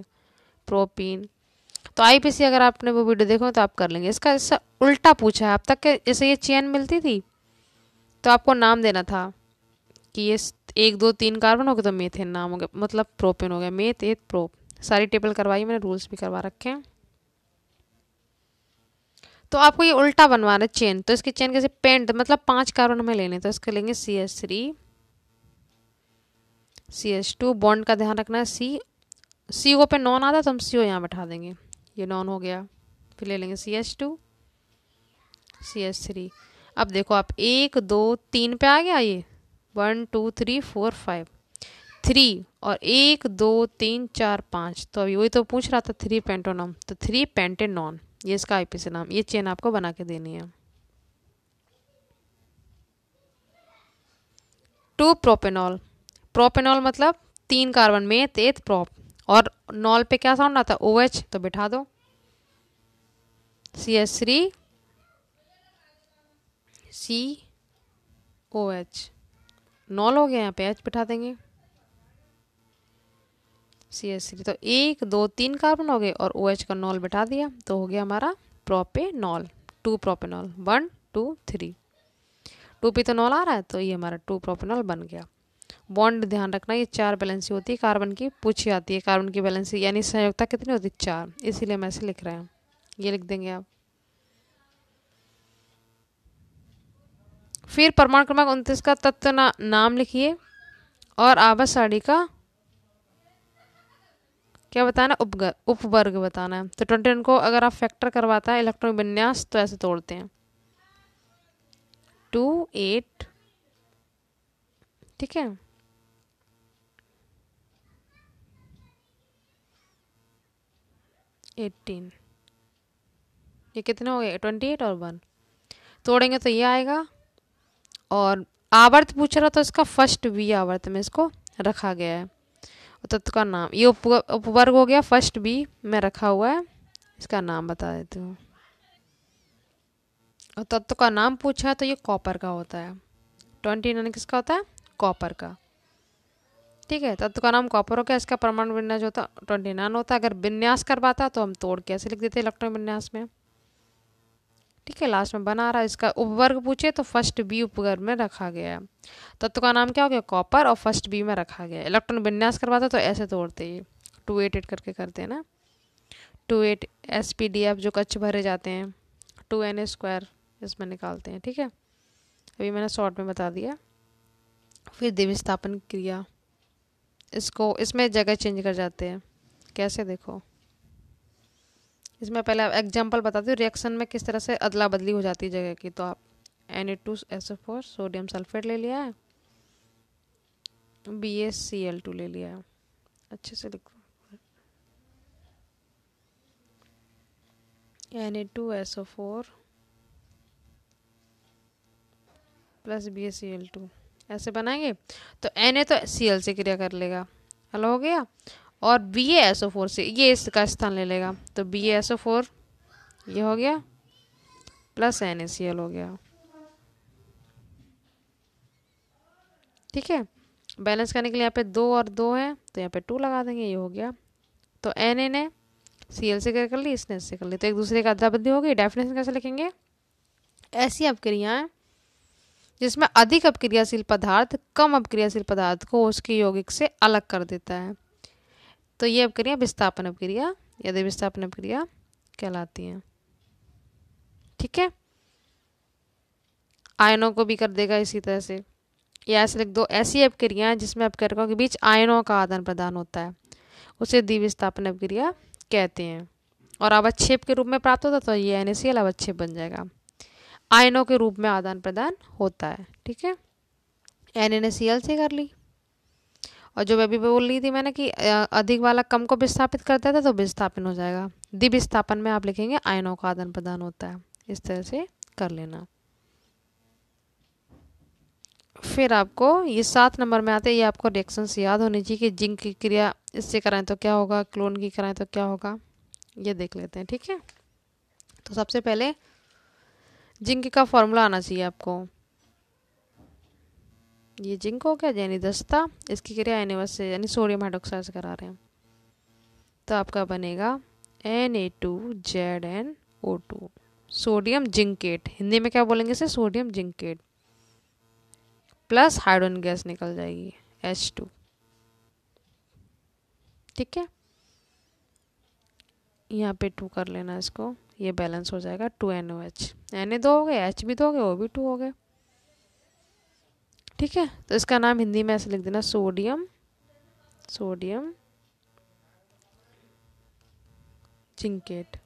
प्रोपीन तो आईपीसी अगर आपने वो वीडियो देखो तो आप कर लेंगे इसका इससे उल्टा पूछा है अब तक के जैसे ये चेन मिलती थी तो आपको नाम देना था कि ये एक दो तीन कार्बन हो गए तो मेथेन नाम हो गया मतलब प्रोपेन हो गया मेथ एथ प्रोप सारी टेबल करवाई मैंने रूल्स भी करवा रखे हैं तो आपको ये उल्टा बनवाना है चेन तो इसके चेन कैसे पेंट मतलब पांच कार्बन हमें लेने तो इसके लेंगे C S three C S two bond का ध्यान रखना है सी सी ओ पे नॉन आता तो हम सी ओ यहाँ बैठा देंगे ये नॉन हो गया फिर ले लेंगे C S two C S three अब देखो आप एक दो तीन पे आ गया ये one two three four five three और एक दो तीन चार पाँच तो अभी वही तो पूछ रहा था थ्री पेंटोनम तो थ्री पेंटेनॉन ये इसका सी नाम ये चेन आपको बना के देनी है टू प्रोपेनॉल प्रोपेनॉल मतलब तीन कार्बन में तेत प्रोप और नॉल पे क्या साउंड आता है ओ एच तो बिठा दो C S three C O H नॉल हो गया यहाँ पे एच बिठा देंगे सी एस थ्री तो एक दो तीन कार्बन हो गए और ओ OH का नॉल बिठा दिया तो हो गया हमारा propanol two propanol one two three two P तो नॉल आ रहा है तो ये हमारा टू प्रोपेनॉल बन गया बॉन्ड ध्यान रखना ये चार बैलेंसी होती है कार्बन की पूछी आती है कार्बन की बैलेंसी यानी संयोगता कितनी होती है चार इसीलिए हम ऐसे लिख रहे हैं ये लिख देंगे आप फिर परमाणु क्रमांक उनतीस का तत्व ना, नाम लिखिए और आवास साड़ी का क्या बताना उपगर उपवर्ग बताना है तो ट्वेंटी वन को अगर आप फैक्टर करवाता है इलेक्ट्रॉनिक विन्यास तो ऐसे तोड़ते हैं टू एट ठीक है एट्टीन ये कितने हो गए ट्वेंटी एट और वन तोड़ेंगे तो ये आएगा और आवर्त पूछ रहा तो इसका फर्स्ट वी आवर्त में इसको रखा गया है तत्व तो का नाम ये उप उपवर्ग हो गया फर्स्ट बी में रखा हुआ है इसका नाम बता देती हूँ और तत्व तो का नाम पूछा तो ये कॉपर का होता है ट्वेंटी नाइन किसका होता है कॉपर का ठीक है तत्व तो का नाम कॉपर हो गया इसका परमाणु विन्यास होता ट्वेंटी नाइन होता है अगर विन्यास करवाता तो हम तोड़ के ऐसे लिख देते इलेक्ट्रॉन विन्यास में ठीक है लास्ट में बना रहा है इसका उपवर्ग पूछे तो फर्स्ट बी उपवर्ग में रखा गया है तत्व का नाम क्या हो गया कॉपर और फर्स्ट बी में रखा गया इलेक्ट्रॉन विन्यास करवाते तो ऐसे तोड़ते ही टू एट एट करके करते हैं ना two eight S P D F जो कच्छ भरे जाते हैं टू एन ए स्क्वायर इसमें निकालते हैं ठीक है अभी मैंने शॉर्ट में बता दिया फिर देवी स्थापन क्रिया इसको इसमें जगह चेंज कर जाते हैं कैसे देखो इसमें पहले एग्जाम्पल बताती हूँ रिएक्शन में किस तरह से अदला बदली हो जाती है जगह की तो आप N A two S O four sodium sulphate ले लिया है B S C L two ले लिया है अच्छे से लिखो N A two S O four plus B S C L two ऐसे बनाएंगे तो एन ए तो सी एल से क्रिया कर लेगा हल हो गया और बी एस ओ फोर से ये इसका स्थान ले लेगा तो बी एस ओ फोर ये हो गया plus N A C L हो गया ठीक है बैलेंस करने के लिए यहाँ पे दो और दो हैं तो यहाँ पे टू लगा देंगे ये हो गया तो एन ए ने सी एल से कर ली इसने से कर ली तो एक दूसरे का हो होगी डेफिनेशन कैसे लिखेंगे ऐसी अपक्रियाएं जिसमें अधिक अपक्रियाशील पदार्थ कम अपक्रियाशील पदार्थ को उसके यौगिक से अलग कर देता है तो ये अपक्रिया विस्थापन अपक्रिया यदि विस्थापन अपक्रिया कहलाती हैं ठीक है आयनों को भी कर देगा इसी तरह से या ऐसे लिख दो ऐसी अपक्रियाएँ जिसमें अपक्रियाओं के बीच आयनों का आदान प्रदान होता है उसे द्विविस्थापन अपक्रिया कहते हैं और अवच्छेप के रूप में प्राप्त होता तो ये एन अवच्छेप बन जाएगा आयनों के रूप में आदान प्रदान होता है ठीक है एन से कर ली और जो अभी बोल रही थी मैंने कि अधिक वाला कम को विस्थापित करता था तो, तो विस्थापन हो जाएगा दिविस्थापन में आप लिखेंगे आयनों का आदान प्रदान होता है इस तरह से कर लेना फिर आपको ये सात नंबर में आते हैं ये आपको रिएक्शंस याद होनी चाहिए कि जिंक की क्रिया इससे कराएं तो क्या होगा क्लोन की कराएं तो क्या होगा ये देख लेते हैं ठीक है तो सबसे पहले जिंक का फॉर्मूला आना चाहिए आपको ये जिंक हो गया यानी दस्ता इसकी क्रिया एन से यानी सोडियम हाइड्रोक्साइड से करा रहे हैं तो आपका बनेगा N A two Z N O two sodium zincate Hindi में क्या बोलेंगे इसे sodium zincate plus hydrogen gas निकल जाएगी एच टू ठीक है यहाँ पे टू कर लेना इसको ये बैलेंस हो जाएगा two N O H N A दो हो गए एच भी दो हो गए ओ भी टू हो गए ठीक है तो इसका नाम हिंदी में ऐसे लिख देना सोडियम सोडियम चिंकेट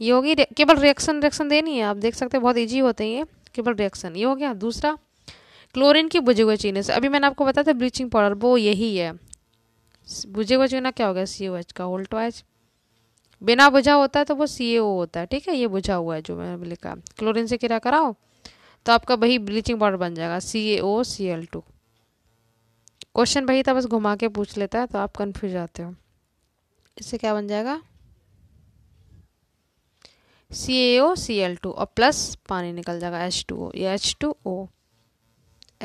ये होगी केवल रिएक्शन रिएक्शन देनी है आप देख सकते हैं बहुत इजी होते हैं ये केवल रिएक्शन ये हो गया दूसरा क्लोरीन की बुझे हुए चीनी से अभी मैंने आपको बताया था ब्लीचिंग पाउडर वो यही है बुझे हुए चीना क्या हो गया सी ओ एच का होल्ट वाइज बिना बुझा होता है तो वो सी ए ओ होता है ठीक है ये बुझा हुआ है जो मैंने लिखा क्लोरीन से क्या कराओ तो आपका वही ब्लीचिंग पाउडर बन जाएगा C A O C L two question वही था बस घुमा के पूछ लेता है तो आप कन्फ्यूज जाते हो इससे क्या बन जाएगा C A O C L two और प्लस पानी निकल जाएगा एच टू ओ या H two O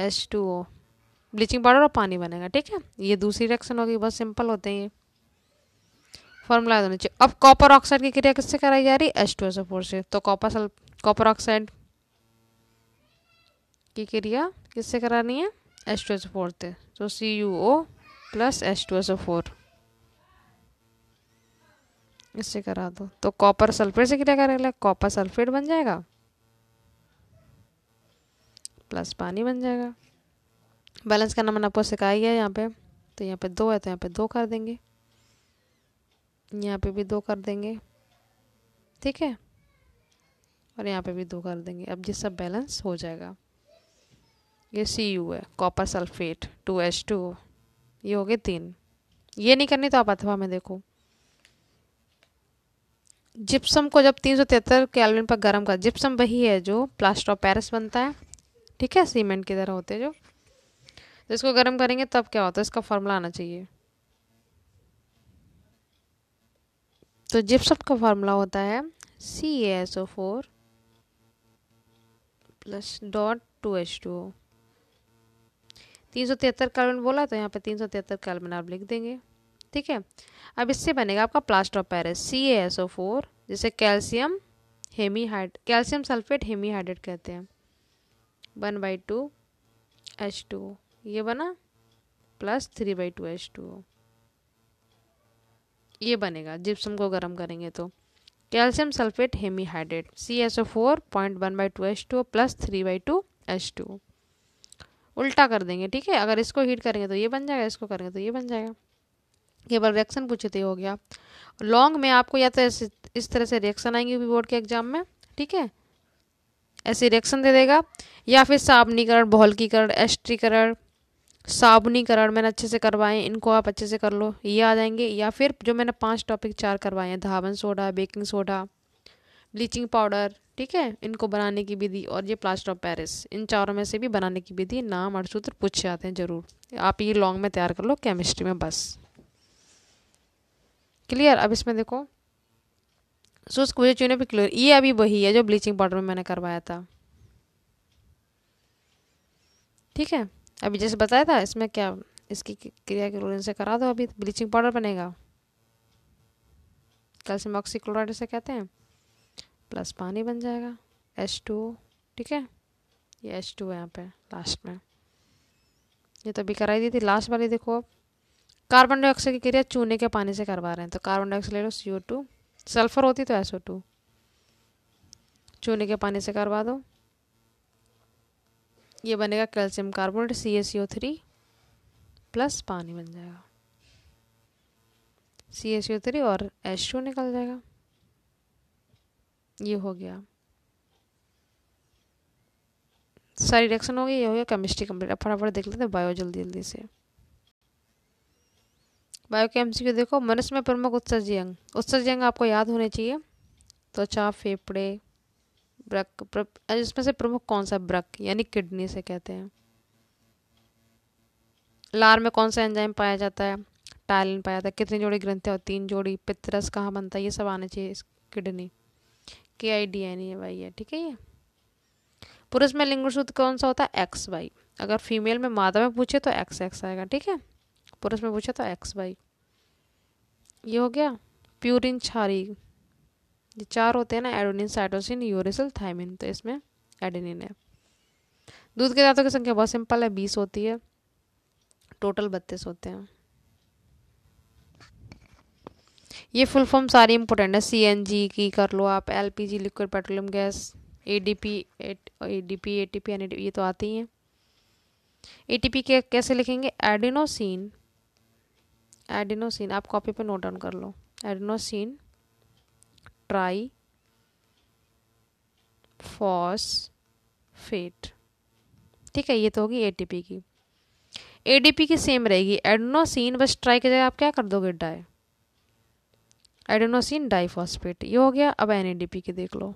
H two O bleaching powder और पानी बनेगा ठीक है ये दूसरी रिएक्शन होगी बहुत सिंपल होते हैं ये फॉर्मूला चाहिए अब कॉपर ऑक्साइड की क्रिया किससे कराई जा रही है एच टू एस फोर से तो कॉपर सल कॉपर ऑक्साइड की क्रिया किससे करानी है एच टू एस फोर से तो C U O plus H two S O four इससे करा दो तो कॉपर सल्फेट से क्रिया करेगा कॉपर सल्फेट बन जाएगा प्लस पानी बन जाएगा बैलेंस करना मैंने आपको सिखाई है यहाँ पे तो यहाँ पे दो है तो यहाँ पे दो कर देंगे यहाँ पे भी दो कर देंगे ठीक है और यहाँ पे भी दो कर देंगे अब ये सब बैलेंस हो जाएगा ये सी यू है copper sulphate two H two ये हो गए तीन ये नहीं करनी तो आप अथवा में देखो जिप्सम को जब तीन सौ तिहत्तर कैलविन पर गर्म कर जिप्सम वही है जो प्लास्टर ऑफ पैरिस बनता है ठीक है सीमेंट की तरह होते जो इसको गर्म करेंगे तब क्या होता है इसका फॉर्मूला आना चाहिए तो जिप्सम का फॉर्मूला होता है C S O four plus dot two H two तीन सौ तिहत्तर कार्बन बोला तो यहाँ पे तीन सौ तिहत्तर कार्बन आप लिख देंगे ठीक है अब इससे बनेगा आपका plaster of Paris C A S O four जिसे कैल्शियम हेमीहाइड कैल्शियम सल्फेट हेमीहाइड्रेट कहते हैं one by two H two ये बना plus three by two H two ये बनेगा जिप्सम को गर्म करेंगे तो calcium sulphate hemihydrate C S O four point one by two H two plus three by two H two उल्टा कर देंगे ठीक है अगर इसको हीट करेंगे तो ये बन जाएगा इसको करेंगे तो ये बन जाएगा ये बार रिएक्शन पूछे तो हो गया लॉन्ग में आपको या तो इस तरह से रिएक्शन आएंगे यूपी बोर्ड के एग्जाम में ठीक है ऐसे रिएक्शन दे देगा या फिर साबनीकरण भौलकीकरण एस्ट्रीकरण साबुनीकरण मैंने अच्छे से करवाए इनको आप अच्छे से कर लो ये आ जाएंगे या फिर जो मैंने पांच टॉपिक चार करवाए हैं धावन soda baking soda bleaching powder ठीक है इनको बनाने की विधि और ये प्लास्टर ऑफ पेरिस इन चारों में से भी बनाने की विधि नाम और सूत्र पूछे जाते हैं जरूर आप ये लॉन्ग में तैयार कर लो केमिस्ट्री में बस क्लियर अब इसमें देखो शुष्क मुझे चूने पर क्लियर ये अभी वही है जो ब्लीचिंग पाउडर में मैंने करवाया था ठीक है अभी जैसे बताया था इसमें क्या इसकी क्रिया क्लोरीन से करा दो अभी ब्लीचिंग पाउडर बनेगा कैल्शियम ऑक्सीक्लोराइड से कहते हैं प्लस पानी बन जाएगा एच टू ठीक है ये एच टू यहाँ पे लास्ट में ये तो अभी कराई दी थी लास्ट वाली देखो अब कार्बन डाइऑक्साइड की क्रिया चूने के पानी से करवा रहे हैं तो कार्बन डाइऑक्साइड ले लो सी ओ टू सल्फर होती तो एस ओ टू चूने के पानी से करवा दो ये बनेगा calcium carbonate C S C O three plus पानी बन जाएगा C S C O three और एच टू निकल जाएगा ये हो गया सारी रिएक्शन हो गई ये हो गया केमिस्ट्री कंप्लीट अब फटाफट देख लेते हैं बायो जल्दी जल्दी से बायो के एम देखो मनुष्य में प्रमुख उत्सर्जी अंग उत्सर्जी अंग आपको याद होने चाहिए त्वचा फेफड़े ब्रक इसमें से प्रमुख कौन सा ब्रक यानी किडनी से कहते हैं लार में कौन सा एंजाइम पाया जाता है टाइलिन पाया जाता है कितनी जोड़ी ग्रंथियाँ और तीन जोड़ी पितरस कहाँ बनता है ये सब आना चाहिए किडनी के I D N A Y है ठीक है ये पुरुष में लिंग सूत्र कौन सा होता है एक्स वाई अगर फीमेल में मादा में पूछे तो एक्स एक्स आएगा ठीक है पुरुष में पूछे तो एक्स वाई ये हो गया प्यूरिन छारी ये चार होते हैं ना एडोनिन साइटोसिन यूरिसल थाइमिन तो इसमें एडोनिन है दूध के दांतों की संख्या बहुत सिंपल है बीस होती है टोटल बत्तीस होते हैं ये फुल फॉर्म सारी इंपॉर्टेंट है सी एन जी की कर लो आप L P G liquid petroleum gas A D P at A D P A T P N ये तो आते ही हैं ए टी पी के कैसे लिखेंगे एडिनोसिन एडिनोसिन आप कॉपी पे नोट डाउन कर लो एडिनोसिन ट्राई फॉस फेट ठीक है ये तो होगी ए टी पी की ए डी पी की सेम रहेगी एडनोसिन बस ट्राई की जगह आप क्या कर दोगे डाई एडेनोसिन डाइफॉस्फेट ये हो गया अब एन के देख लो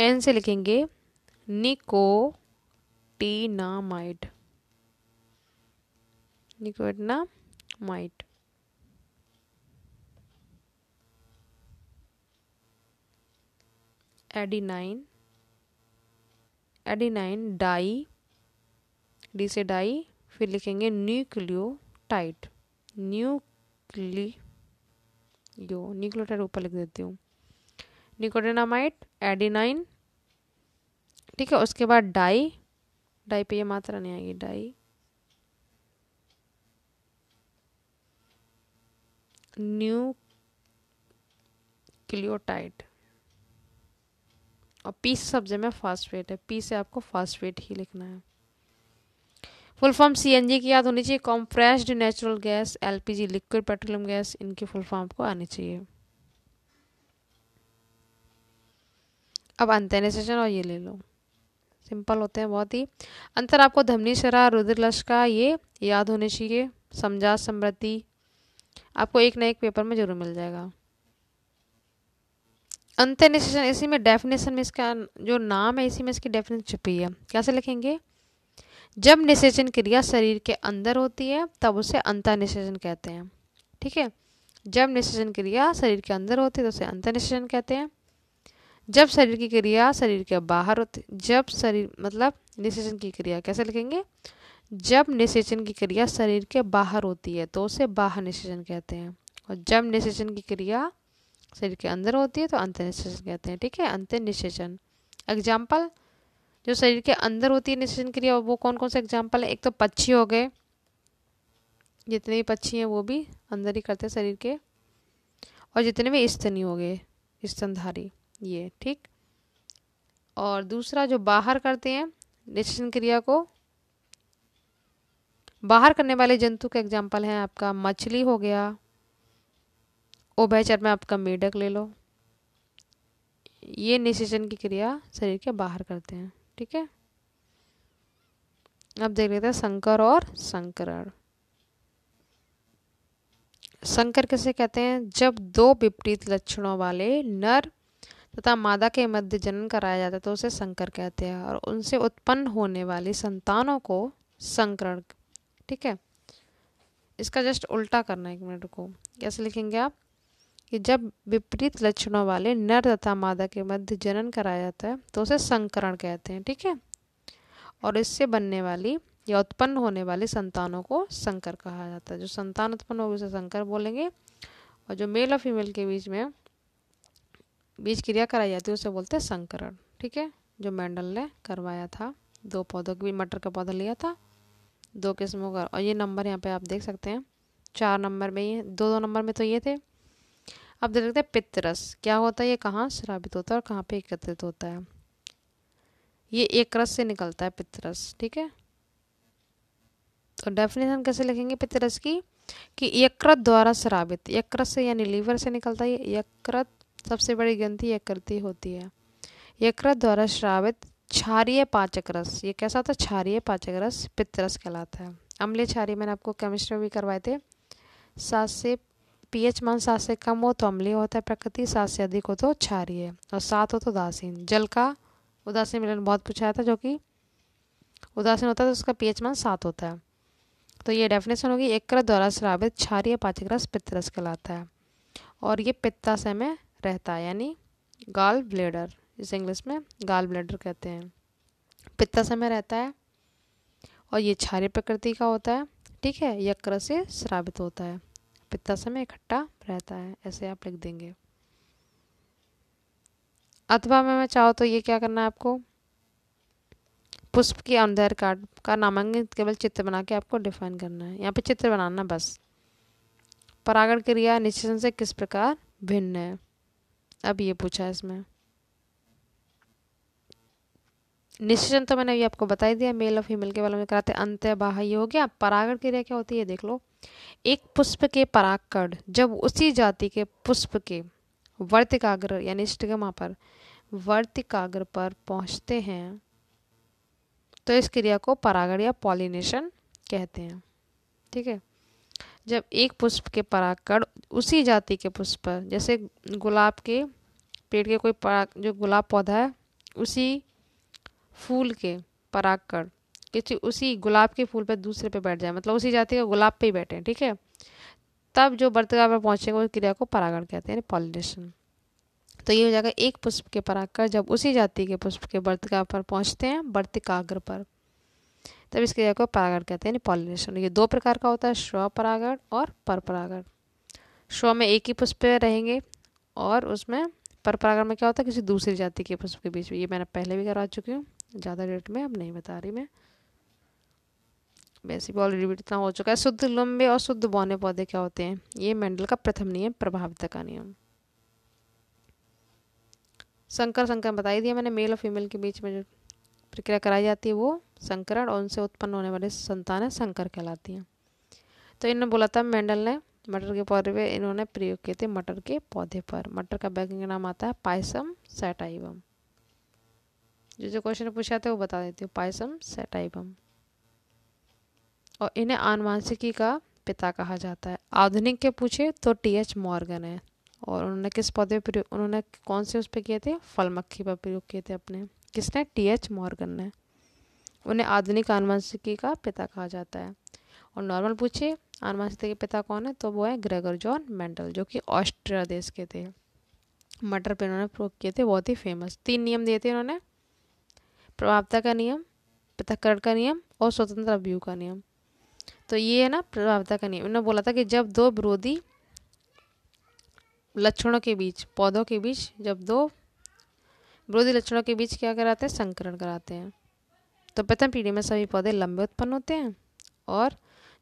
एन से लिखेंगे nicotinamide nicotinamide adenine adenine di D से डाई फिर लिखेंगे न्यूक्लियो न्यूक्लियोटाइड न्यूक्लियो न्यूक्लियोटाइड ऊपर लिख देती हूँ निकोडेनामाइट एडिनाइन ठीक है उसके बाद डाई डाई पे ये मात्रा नहीं आएगी डाई न्यू क्लियोटाइड और पी सब्जेक्ट में फास्टवेट है पी से आपको फास्टवेट ही लिखना है फुल फॉर्म सीएनजी की याद होनी चाहिए compressed natural gas LPG liquid petroleum gas इनकी फुल फॉर्म को आनी चाहिए अब सेशन और ये ले लो सिंपल होते हैं बहुत ही अंतर आपको धमनी शरा रुद्र का ये याद होने चाहिए समझा समृद्धि आपको एक ना एक पेपर में जरूर मिल जाएगा अंतनिसेशन इसी में डेफिनेशन में इसका जो नाम है इसी में इसकी डेफिनेशन छुपी है कैसे लिखेंगे जब निषेचन क्रिया शरीर के अंदर होती है तब उसे अंतर निषेचन कहते हैं ठीक है जब निषेचन क्रिया शरीर के अंदर होती है तो उसे अंतर निषेचन कहते हैं जब शरीर की क्रिया शरीर के बाहर होती जब शरीर मतलब निषेचन की क्रिया कैसे लिखेंगे जब निषेचन की क्रिया शरीर के बाहर होती है तो उसे बाहर निषेचन कहते हैं और जब निषेचन की क्रिया शरीर के अंदर होती है तो अंत निषेचन कहते हैं ठीक है अंत निषेचन एग्जाम्पल जो शरीर के अंदर होती है निषेचन क्रिया वो कौन कौन से एग्जाम्पल है एक तो पक्षी हो गए जितने भी पक्षी हैं वो भी अंदर ही करते हैं शरीर के और जितने भी स्तनी हो गए स्तनधारी ये ठीक और दूसरा जो बाहर करते हैं निषेचन क्रिया को बाहर करने वाले जंतु के एग्जाम्पल हैं आपका मछली हो गया ओभयचर में आपका मेढक ले लो ये निषेचन की क्रिया शरीर के बाहर करते हैं ठीक है अब देख लेते हैं शंकर और संकरण शंकर किसे कहते हैं जब दो विपरीत लक्षणों वाले नर तथा मादा के मध्य जनन कराया जाता है तो उसे शंकर कहते हैं और उनसे उत्पन्न होने वाली संतानों को संकरण ठीक है इसका जस्ट उल्टा करना है एक मिनट को कैसे लिखेंगे आप कि जब विपरीत लक्षणों वाले नर तथा मादा के मध्य जनन कराया जाता है तो उसे संकरण कहते हैं ठीक है और इससे बनने वाली या उत्पन्न होने वाली संतानों को संकर कहा जाता है जो संतान उत्पन्न होगी उसे संकर बोलेंगे और जो मेल और फीमेल के बीच में बीज क्रिया कराई जाती है उसे बोलते हैं संकरण ठीक है जो मेंडल ने करवाया था दो पौधों के बीच मटर का पौधा लिया था दो किस्मों का और ये नंबर यहाँ पे आप देख सकते हैं चार नंबर में ये दो दो नंबर में तो ये थे अब देख सकते हैं पित्तरस क्या होता है ये कहाँ श्रावित होता है और कहाँ पे एकत्रित होता है ये एक रस से निकलता है पित्तरस ठीक है तो डेफिनेशन कैसे लिखेंगे पित्तरस की कि यकृत द्वारा श्रावित यकृत से यानी लीवर से निकलता है यकृत सबसे बड़ी गिनती यकृति होती है यकृत द्वारा श्रावित क्षारीय पाचक रस ये कैसा होता है क्षारीय पाचक रस पित्तरस कहलाता है अम्लीय क्षारीय मैंने आपको केमिस्ट्री भी करवाए थे सात से पीएच मान सात से कम हो तो अम्लीय होता है प्रकृति सात से अधिक हो तो क्षारीय और सात हो तो उदासीन जल का उदासीन मिलन बहुत पूछा था जो कि उदासीन होता है तो उसका पीएच मान सात होता है तो ये डेफिनेशन होगी एक क्रत द्वारा श्रावित क्षारीय पाचक रस पित्तरस कहलाता है और ये पित्ताशय में रहता है यानी गाल ब्लेडर इसे इंग्लिश में गाल ब्लेडर कहते हैं पित्ताशय में रहता है और ये क्षारीय प्रकृति का होता है ठीक है यक्र से श्रावित होता है पिता समय इकट्ठा रहता है ऐसे आप लिख देंगे अथवा मैं चाहो तो ये क्या करना है आपको पुष्प के अंधेर कार्ड का नामांकित केवल चित्र बना के आपको डिफाइन करना है यहाँ पे चित्र बनाना बस परागण क्रिया निश्चन से किस प्रकार भिन्न है अब ये पूछा है इसमें निश्चन तो मैंने अभी आपको बता ही दिया मेल और फीमेल के बारे में कराते अंत्य बाह्य हो गया परागण क्रिया क्या होती है देख लो एक पुष्प के परागकण जब उसी जाति के पुष्प के वर्तिकाग्र यानी स्टिग्मा पर वर्तिकाग्र पर पहुंचते हैं तो इस क्रिया को परागण या पॉलिनेशन कहते हैं ठीक है जब एक पुष्प के परागकण उसी जाति के पुष्प पर जैसे गुलाब के पेड़ के कोई पराग जो गुलाब पौधा है उसी फूल के परागकण किसी उसी गुलाब के फूल पर दूसरे पे बैठ जाए मतलब उसी जाति का गुलाब पे ही बैठे ठीक है तब जो वर्तगा पर पहुँचेंगे उस क्रिया को परागण कहते हैं पॉलिनेशन तो ये हो जाएगा एक पुष्प के परागकर जब उसी जाति के पुष्प के वर्तगा पर पहुँचते हैं वर्तिकाग्र पर तब इस क्रिया को परागण कहते हैं पॉलिनेशन ये दो प्रकार का होता है स्व परागण और पर परागण स्व में एक ही पुष्प रहेंगे और उसमें पर परागण में क्या होता है किसी दूसरी जाति के पुष्प के बीच में ये मैंने पहले भी करवा चुकी हूँ ज़्यादा डेट में अब नहीं बता रही मैं बेसिक ऑलरेडी इतना हो चुका है शुद्ध लंबे और शुद्ध बौने पौधे क्या होते हैं ये मेंडल का प्रथम नियम प्रभावित का नियम संकर संकरण बताई दिया मैंने मेल और फीमेल के बीच में जो प्रक्रिया कराई जाती है वो संकरण और उनसे उत्पन्न होने संतान है संकर कहलाती हैं तो इन्होंने बोला था मेंडल ने मटर के पौधे पर इन्होंने प्रयोग किए थे मटर के पौधे पर मटर का बैकिंग नाम आता है पायसम सेटाइवम जो जो क्वेश्चन पूछा था वो बता देती हूँ पायसम सेटाइवम और इन्हें आनुवांशिकी का पिता कहा जाता है आधुनिक के पूछे तो टी एच मॉर्गन है और उन्होंने किस पौधे प्रयोग उन्होंने कौन से उस पर किए थे फल मक्खी पर प्रयोग किए थे अपने किसने टी एच मॉर्गन ने उन्हें आधुनिक आनुवंशिकी का पिता कहा जाता है और नॉर्मल पूछे आनुवंशिकी के पिता कौन है तो वो है ग्रेगर जॉन मेंडल जो कि ऑस्ट्रिया देश के थे मटर पर उन्होंने प्रयोग किए थे बहुत ही फेमस तीन नियम दिए थे उन्होंने प्रभावता का नियम पृथककरण का नियम और स्वतंत्र अभियोग का नियम तो ये है ना प्रभावता का नियम उन्होंने बोला था कि जब दो विरोधी लक्षणों के बीच पौधों के बीच जब दो विरोधी लक्षणों के बीच क्या कराते हैं संकरण कराते हैं तो प्रथम पीढ़ी में सभी पौधे लंबे उत्पन्न होते हैं और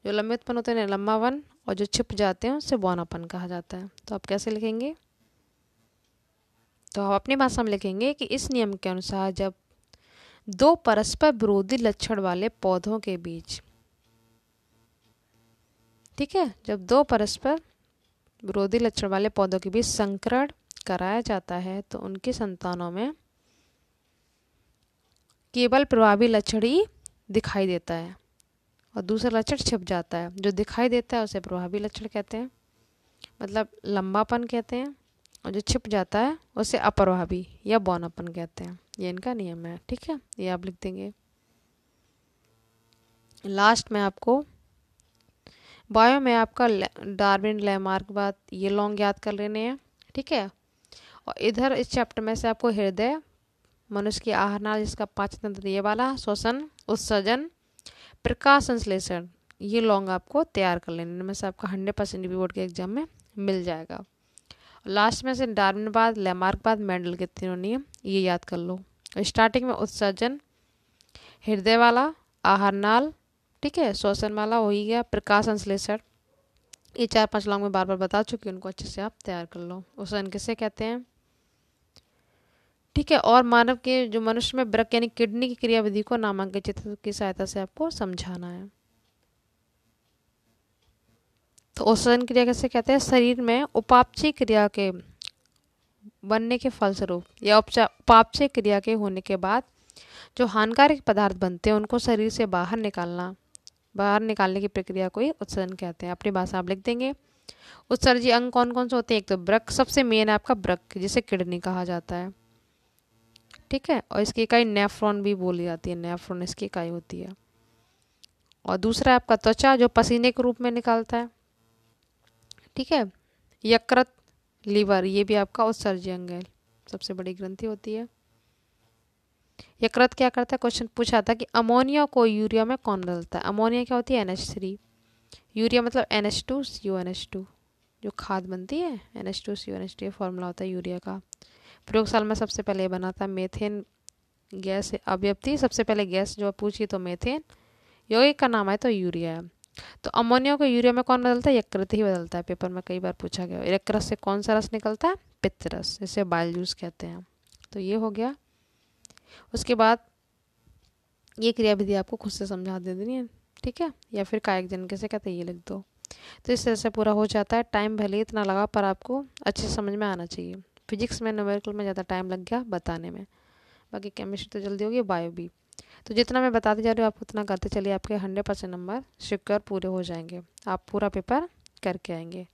जो लंबे उत्पन्न होते हैं लंबा वन और जो छिप जाते हैं उसे बौनापन कहा जाता है तो आप कैसे लिखेंगे तो आप अपनी भाषा में लिखेंगे कि इस नियम के अनुसार जब दो परस्पर विरोधी लक्षण वाले पौधों के बीच ठीक है जब दो परस्पर विरोधी लक्षण वाले पौधों के बीच संकरण कराया जाता है तो उनकी संतानों में केवल प्रभावी लक्षण ही दिखाई देता है और दूसरा लक्षण छिप जाता है जो दिखाई देता है उसे प्रभावी लक्षण कहते हैं मतलब लंबापन कहते हैं और जो छिप जाता है उसे अप्रभावी या बौनापन कहते हैं ये इनका नियम है ठीक है ये आप लिख देंगे लास्ट में आपको बायो में आपका डार्विन लैमार्क बात ये लॉन्ग याद कर लेने हैं ठीक है और इधर इस चैप्टर में से आपको हृदय मनुष्य की नाल जिसका पाँच तंत्र ये वाला श्वसन उत्सर्जन प्रकाश संश्लेषण ये लॉन्ग आपको तैयार कर लेने में से आपका हंड्रेड परसेंट भी बोर्ड के एग्जाम में मिल जाएगा लास्ट में से डार्विन बाद लेमार्क बाद मेंडल के तीनों नियम ये याद कर लो स्टार्टिंग में उत्सर्जन हृदय वाला आहारनाल ठीक है श्वसन माला हो ही गया प्रकाश संश्लेषण ये चार पांच लॉन्ग में बार बार बता चुकी हूँ उनको अच्छे से आप तैयार कर लो ओसन किसे कहते हैं ठीक है और मानव के जो मनुष्य में ब्रक यानी किडनी की क्रियाविधि को नामांकित चित्र की सहायता से आपको समझाना है तो औसन क्रिया कैसे कहते हैं शरीर में उपापचय क्रिया के बनने के फलस्वरूप या उपापचय क्रिया के होने के बाद जो हानिकारक पदार्थ बनते हैं उनको शरीर से बाहर निकालना बाहर निकालने की प्रक्रिया को ही उत्सर्जन कहते हैं अपनी भाषा आप लिख देंगे उत्सर्जी अंग कौन कौन से होते हैं एक तो ब्रक सबसे मेन है आपका ब्रक जिसे किडनी कहा जाता है ठीक है और इसकी इकाई नेफ्रॉन भी बोली जाती है नेफ्रॉन इसकी इकाई होती है और दूसरा आपका त्वचा जो पसीने के रूप में निकालता है ठीक है यकृत लीवर ये भी आपका उत्सर्जी अंग है सबसे बड़ी ग्रंथि होती है यकृत क्या करता है क्वेश्चन पूछा था कि अमोनिया को यूरिया में कौन बदलता है अमोनिया क्या होती है एन थ्री यूरिया मतलब N H two C O N H two जो खाद बनती है N H two C O N H two ये फॉर्मूला होता है यूरिया का प्रयोगशाल में सबसे पहले बना था मेथेन गैस अभ्यप्ति सबसे पहले गैस जो पूछी तो मेथेन यौगिक का नाम है तो यूरिया है तो अमोनिया को यूरिया में कौन बदलता है यकृत ही बदलता है पेपर में कई बार पूछा गया यकृत से कौन सा रस निकलता है पित्त रस इसे बायल जूस कहते हैं तो ये हो गया उसके बाद ये क्रियाविधि आपको खुद से समझा दे देनी है ठीक है या फिर कायक जन कैसे कहते हैं ये लिख दो तो इस तरह से पूरा हो जाता है टाइम भले ही इतना लगा पर आपको अच्छे समझ में आना चाहिए फिजिक्स में न्यूमेरिकल में ज़्यादा टाइम लग गया बताने में बाकी केमिस्ट्री तो जल्दी होगी बायो भी तो जितना मैं बताते जा रही हूँ आप उतना करते चलिए आपके हंड्रेड परसेंट नंबर श्योर पूरे हो जाएंगे आप पूरा पेपर करके आएंगे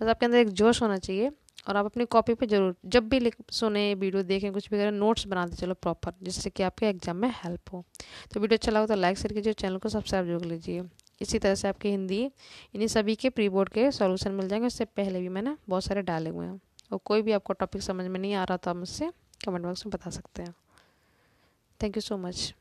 बस आपके अंदर एक जोश होना चाहिए और आप अपनी कॉपी पे ज़रूर जब भी लिख सुने वीडियो देखें कुछ भी करें नोट्स बनाते चलो प्रॉपर जिससे कि आपके एग्जाम में हेल्प हो तो वीडियो अच्छा लगा तो लाइक शेयर कीजिए चैनल को सब्सक्राइब जरूर लीजिए इसी तरह से आपकी हिंदी इन्हीं सभी के प्री बोर्ड के सॉल्यूशन मिल जाएंगे उससे पहले भी मैंने बहुत सारे डाले हुए हैं और कोई भी आपको टॉपिक समझ में नहीं आ रहा था तो मुझसे कमेंट बॉक्स में बता सकते हैं थैंक यू सो मच